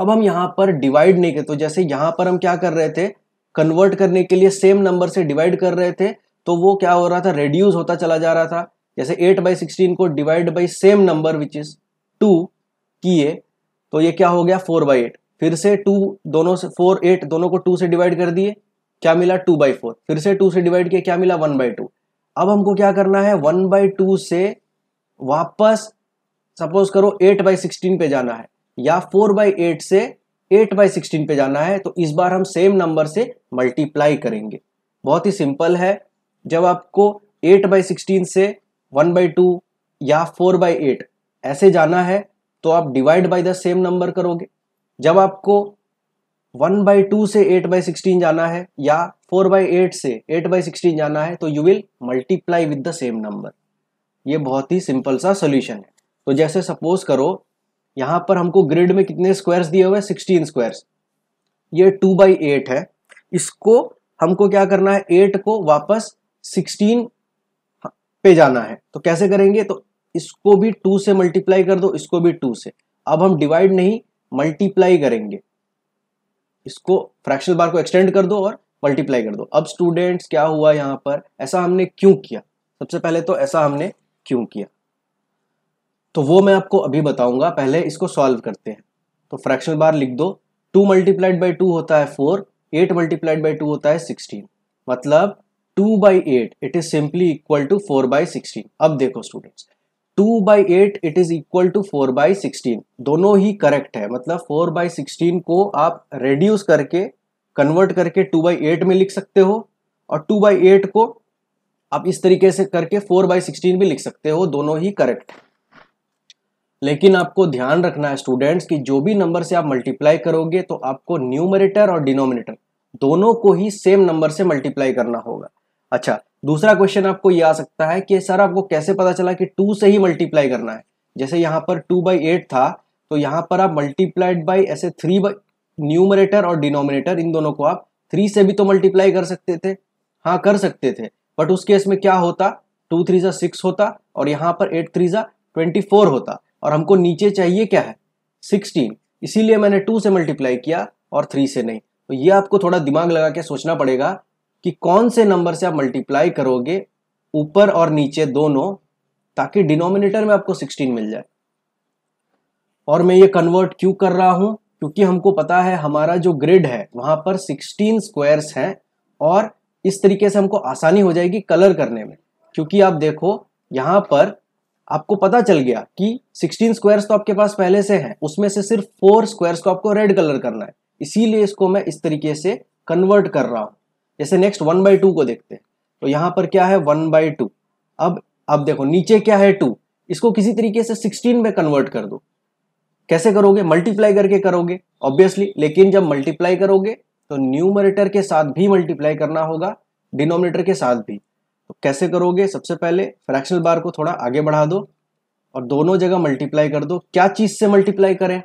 Speaker 1: अब हम यहां पर डिवाइड नहीं करते तो जैसे यहां पर हम क्या कर रहे थे कन्वर्ट करने के लिए सेम नंबर से डिवाइड कर रहे थे तो वो क्या हो रहा था रेड्यूज होता चला जा रहा था जैसे एट बाई सिक्सटीन को divide by same number which is two किए तो ये क्या हो गया फोर बाई एट फिर से टू दोनों से फोर एट दोनों को टू से डिवाइड कर दिए क्या मिला टू बाई फोर फिर से टू से डिवाइड किया क्या मिला वन बाई टू अब हमको क्या करना है वन बाई टू से वापस सपोज करो एट बाई सिक्सटीन पे जाना है या फोर बाई एट से एट बाई सिक्सटीन पे जाना है तो इस बार हम सेम नंबर से मल्टीप्लाई करेंगे बहुत ही सिंपल है जब आपको एट बाई सिक्सटीन से वन बाई टू या फोर बाई एट ऐसे जाना है तो आप divide by the same number करोगे जब आपको वन बाई टू से एट बाई सिक्सटीन जाना है या फोर बाई एट से एट बाई सिक्सटीन जाना है तो you will multiply with the same number ये बहुत ही सिंपल सा सोल्यूशन है तो जैसे सपोज करो यहाँ पर हमको ग्रिड में कितने स्क्वायर्स दिए हुए हैं सिक्सटीन स्क्वायर्स ये टू बाई एट है इसको हमको क्या करना है एट को वापस सिक्सटीन पे जाना है तो कैसे करेंगे तो इसको भी टू से मल्टीप्लाई कर दो इसको भी टू से अब हम डिवाइड नहीं मल्टीप्लाई करेंगे इसको फ्रैक्शनल बार को एक्सटेंड कर दो और मल्टीप्लाई कर दो अब स्टूडेंट्स क्या हुआ यहाँ पर ऐसा हमने क्यों किया सबसे पहले तो ऐसा हमने क्यों किया तो वो मैं आपको अभी बताऊंगा पहले इसको सॉल्व करते हैं तो फ्रैक्शनल बार लिख दो टू मल्टीप्लाइड बाई टू होता है four eight multiplied by two होता है सिक्सटीन मतलब two by eight it is simply equal to four by sixteen अब देखो students two by eight it is equal to four by sixteen दोनों ही correct है मतलब फोर बाई सिक्सटीन को आप रेड्यूस करके कन्वर्ट करके टू बाई एट में लिख सकते हो और टू बाई एट को आप इस तरीके से करके फोर बाई सिक्सटीन भी लिख सकते हो दोनों ही करेक्ट लेकिन आपको ध्यान रखना है स्टूडेंट्स कि जो भी नंबर से आप मल्टीप्लाई करोगे तो आपको न्यूमरेटर और डिनोमिनेटर दोनों को ही सेम नंबर से मल्टीप्लाई करना होगा अच्छा दूसरा क्वेश्चन आपको ये आ सकता है कि सर आपको कैसे पता चला कि टू से ही मल्टीप्लाई करना है जैसे यहाँ पर टू बाई एट था तो यहाँ पर आप मल्टीप्लाइड बाई ऐसे थ्री बाई न्यूमरेटर और डिनोमिनेटर इन दोनों को आप थ्री से भी तो मल्टीप्लाई कर सकते थे हाँ कर सकते थे बट उस केस में क्या होता टू थ्री ज़ा सिक्स होता और यहाँ पर एट थ्री ज़ा ट्वेंटी फोर होता और हमको नीचे चाहिए क्या है सिक्सटीन इसीलिए मैंने टू से मल्टीप्लाई किया और थ्री से नहीं तो ये आपको थोड़ा दिमाग लगा के सोचना पड़ेगा कि कौन से नंबर से आप मल्टीप्लाई करोगे ऊपर और नीचे दोनों ताकि डिनोमिनेटर में आपको 16 मिल जाए और मैं ये कन्वर्ट क्यों कर रहा हूं क्योंकि हमको पता है हमारा जो ग्रिड है वहां पर 16 स्क्वायर्स हैं और इस तरीके से हमको आसानी हो जाएगी कलर करने में क्योंकि आप देखो यहाँ पर आपको पता चल गया कि 16 स्क्वायर्स तो आपके पास पहले से हैं उसमें से सिर्फ फोर स्क्वायर्स को आपको रेड कलर करना है इसीलिए इसको मैं इस तरीके से कन्वर्ट कर रहा हूँ जैसे नेक्स्ट वन बाई टू को देखते हैं तो यहाँ पर क्या है वन बाई टू अब अब देखो नीचे क्या है टू इसको किसी तरीके से सिक्सटीन में कन्वर्ट कर दो कैसे करोगे मल्टीप्लाई करके करोगे ऑब्वियसली लेकिन जब मल्टीप्लाई करोगे तो न्यूमरेटर के साथ भी मल्टीप्लाई करना होगा डिनोमिनेटर के साथ भी तो कैसे करोगे सबसे पहले फ्रैक्शनल बार को थोड़ा आगे बढ़ा दो और दोनों जगह मल्टीप्लाई कर दो क्या चीज से मल्टीप्लाई करें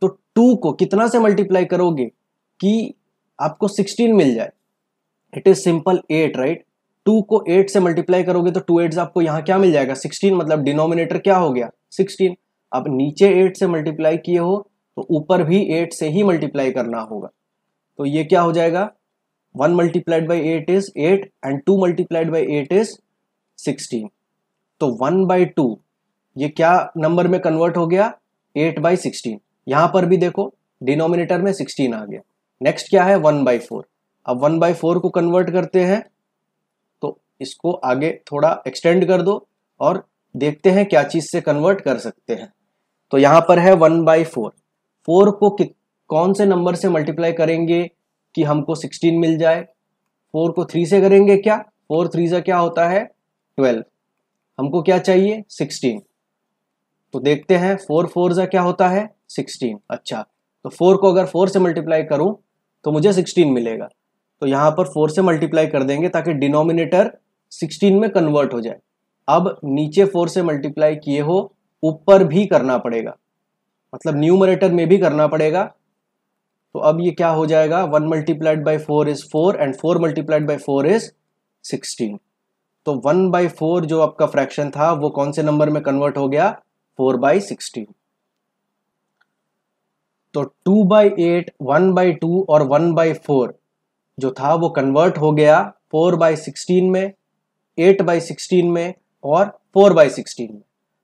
Speaker 1: तो टू को कितना से मल्टीप्लाई करोगे कि आपको सिक्सटीन मिल जाए it is simple eight right two को एट से मल्टीप्लाई करोगे तो टू एट आपको यहां क्या मिल जाएगा सिक्सटीन मतलब डिनोमिनेटर क्या हो गया सिक्सटीन आप नीचे एट से मल्टीप्लाई किए हो तो ऊपर भी एट से ही मल्टीप्लाई करना होगा तो ये क्या हो जाएगा one multiplied by eight is eight and two multiplied by eight is sixteen तो वन बाई टू ये क्या नंबर में कन्वर्ट हो गया एट बाई सिक्सटीन यहां पर भी देखो डिनोमिनेटर में सिक्सटीन आ गया नेक्स्ट क्या है वन बाई फोर अब वन बाई फोर को कन्वर्ट करते हैं तो इसको आगे थोड़ा एक्सटेंड कर दो और देखते हैं क्या चीज़ से कन्वर्ट कर सकते हैं तो यहां पर है वन बाई फोर फोर को कित कौन से नंबर से मल्टीप्लाई करेंगे कि हमको 16 मिल जाए फोर को थ्री से करेंगे क्या फोर थ्री से क्या होता है ट्वेल्व हमको क्या चाहिए सिक्सटीन तो देखते हैं फोर फोर से क्या होता है सिक्सटीन अच्छा तो फोर को अगर फोर से मल्टीप्लाई करूं तो मुझे सिक्सटीन मिलेगा तो यहां पर फोर से मल्टीप्लाई कर देंगे ताकि डिनोमिनेटर सिक्सटीन में कन्वर्ट हो जाए अब नीचे फोर से मल्टीप्लाई किए हो ऊपर भी करना पड़ेगा मतलब न्यूमरेटर में भी करना पड़ेगा तो अब ये क्या हो जाएगा one multiplied by four is four and four multiplied by four is sixteen तो वन बाई फोर जो आपका फ्रैक्शन था वो कौन से नंबर में कन्वर्ट हो गया फोर बाई सिक्सटीन तो two by eight one by two और वन बाई फोर जो था वो कन्वर्ट हो गया फोर बाई सिक्सटीन में एट बाई सिक्सटीन में और फोर बाई सिक्सटीन में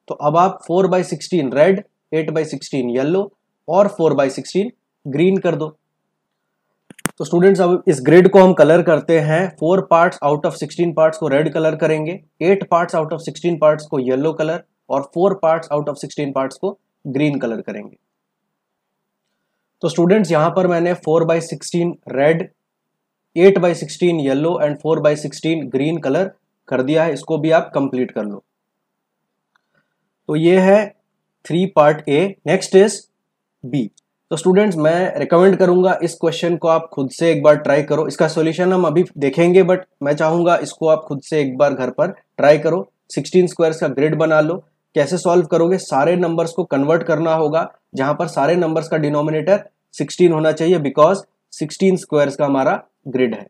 Speaker 1: तो अब आप four by sixteen red eight by sixteen yellow और फोर बाई सिक्सटीन ग्रीन कर दो तो स्टूडेंट्स अब इस ग्रिड को हम कलर करते हैं four parts out of sixteen parts को रेड कलर करेंगे eight parts out of sixteen parts को येलो कलर और four parts out of sixteen parts को ग्रीन कलर करेंगे तो स्टूडेंट्स यहां पर मैंने four by sixteen red eight by sixteen yellow and four by sixteen green colour कर दिया है इसको भी आप कंप्लीट कर लो तो ये है three part A next is B तो स्टूडेंट्स मैं रिकमेंड करूंगा इस क्वेश्चन को आप खुद से एक बार ट्राई करो इसका सॉल्यूशन हम अभी देखेंगे बट मैं चाहूंगा इसको आप खुद से एक बार घर पर ट्राई करो 16 स्क्वायर्स का ग्रिड बना लो कैसे सॉल्व करोगे सारे नंबर्स को कन्वर्ट करना होगा जहां पर सारे नंबर्स का डिनोमिनेटर 16 होना चाहिए बिकॉज 16 स्क्वायर्स का हमारा ग्रिड है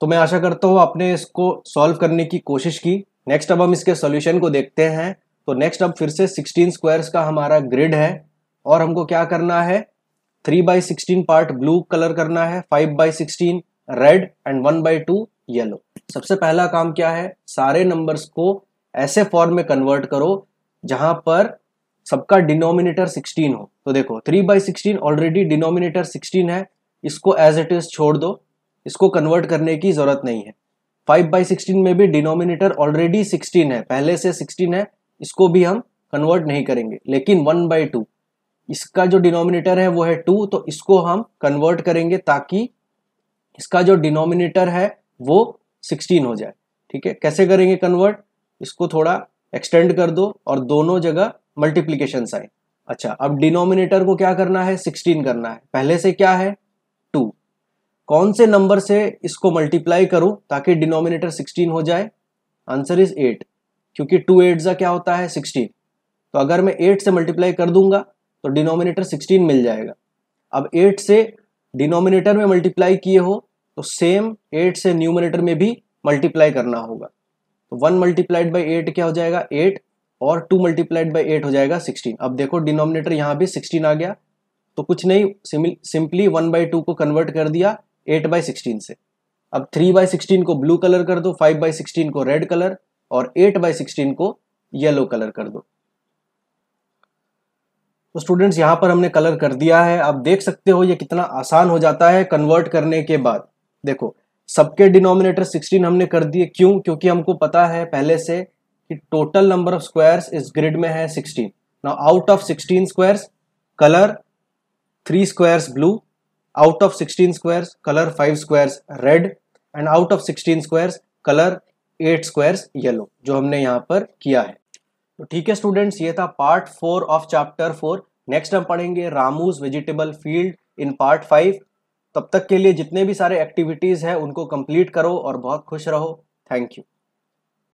Speaker 1: तो मैं आशा करता हूँ आपने इसको सॉल्व करने की कोशिश की नेक्स्ट अब हम इसके सॉल्यूशन को देखते हैं तो नेक्स्ट अब फिर से 16 स्क्वायर्स का हमारा ग्रिड है और हमको क्या करना है three by sixteen part blue colour करना है five by sixteen red and one by two yellow सबसे पहला काम क्या है सारे नंबर्स को ऐसे फॉर्म में कन्वर्ट करो जहां पर सबका डिनोमिनेटर 16 हो तो देखो 3 बाई सिक्सटीन ऑलरेडी डिनोमिनेटर 16 है इसको एज इट इज छोड़ दो इसको कन्वर्ट करने की जरूरत नहीं है 5 बाई सिक्सटीन में भी डिनोमिनेटर ऑलरेडी 16 है पहले से 16 है इसको भी हम कन्वर्ट नहीं करेंगे लेकिन 1 बाई टू इसका जो डिनोमिनेटर है वो है टू तो इसको हम कन्वर्ट करेंगे ताकि इसका जो डिनोमिनेटर है वो सिक्सटीन हो जाए ठीक है कैसे करेंगे कन्वर्ट इसको थोड़ा एक्सटेंड कर दो और दोनों जगह मल्टीप्लीकेशन साइन अच्छा अब डिनोमिनेटर को क्या करना है सिक्सटीन करना है पहले से क्या है टू कौन से नंबर से इसको मल्टीप्लाई करूं ताकि डिनोमिनेटर सिक्सटीन हो जाए आंसर इज एट क्योंकि टू एट क्या होता है सिक्सटीन तो अगर मैं एट से मल्टीप्लाई कर दूंगा तो डिनोमिनेटर सिक्सटीन मिल जाएगा अब एट से डिनोमिनेटर में मल्टीप्लाई किए हो तो सेम एट से न्यूमिनेटर में भी मल्टीप्लाई करना होगा तो वन मल्टीप्लाइड बाई एट क्या हो जाएगा एट और टू मल्टीप्लाइड बाई एट हो जाएगा सिक्सटीन अब देखो डिनोमिनेटर यहाँ भी सिक्सटीन आ गया तो कुछ नहीं सिंपली वन बाई टू को कन्वर्ट कर दिया एट बाई सिक्सटीन से अब थ्री बाई सिक्सटीन को ब्लू कलर कर दो फाइव बाई सिक्सटीन को रेड कलर और एट बाई सिक्सटीन को येलो कलर कर दो तो स्टूडेंट्स यहाँ पर हमने कलर कर दिया है आप देख सकते हो ये कितना आसान हो जाता है कन्वर्ट करने के बाद देखो सबके डिनोमिनेटर 16 हमने कर दिए क्यों क्योंकि हमको पता है पहले से कि टोटल नंबर ऑफ स्क्वायर्स इस ग्रिड में है 16 now out of 16 squares colour three squares blue out of 16 squares colour five squares red and out of 16 squares colour eight squares yellow जो हमने यहाँ पर किया है तो ठीक है स्टूडेंट्स ये था part four of chapter four next हम पढ़ेंगे Ramu's vegetable field in part five तब तक के लिए जितने भी सारे एक्टिविटीज़ हैं उनको कंप्लीट करो और बहुत खुश रहो थैंक यू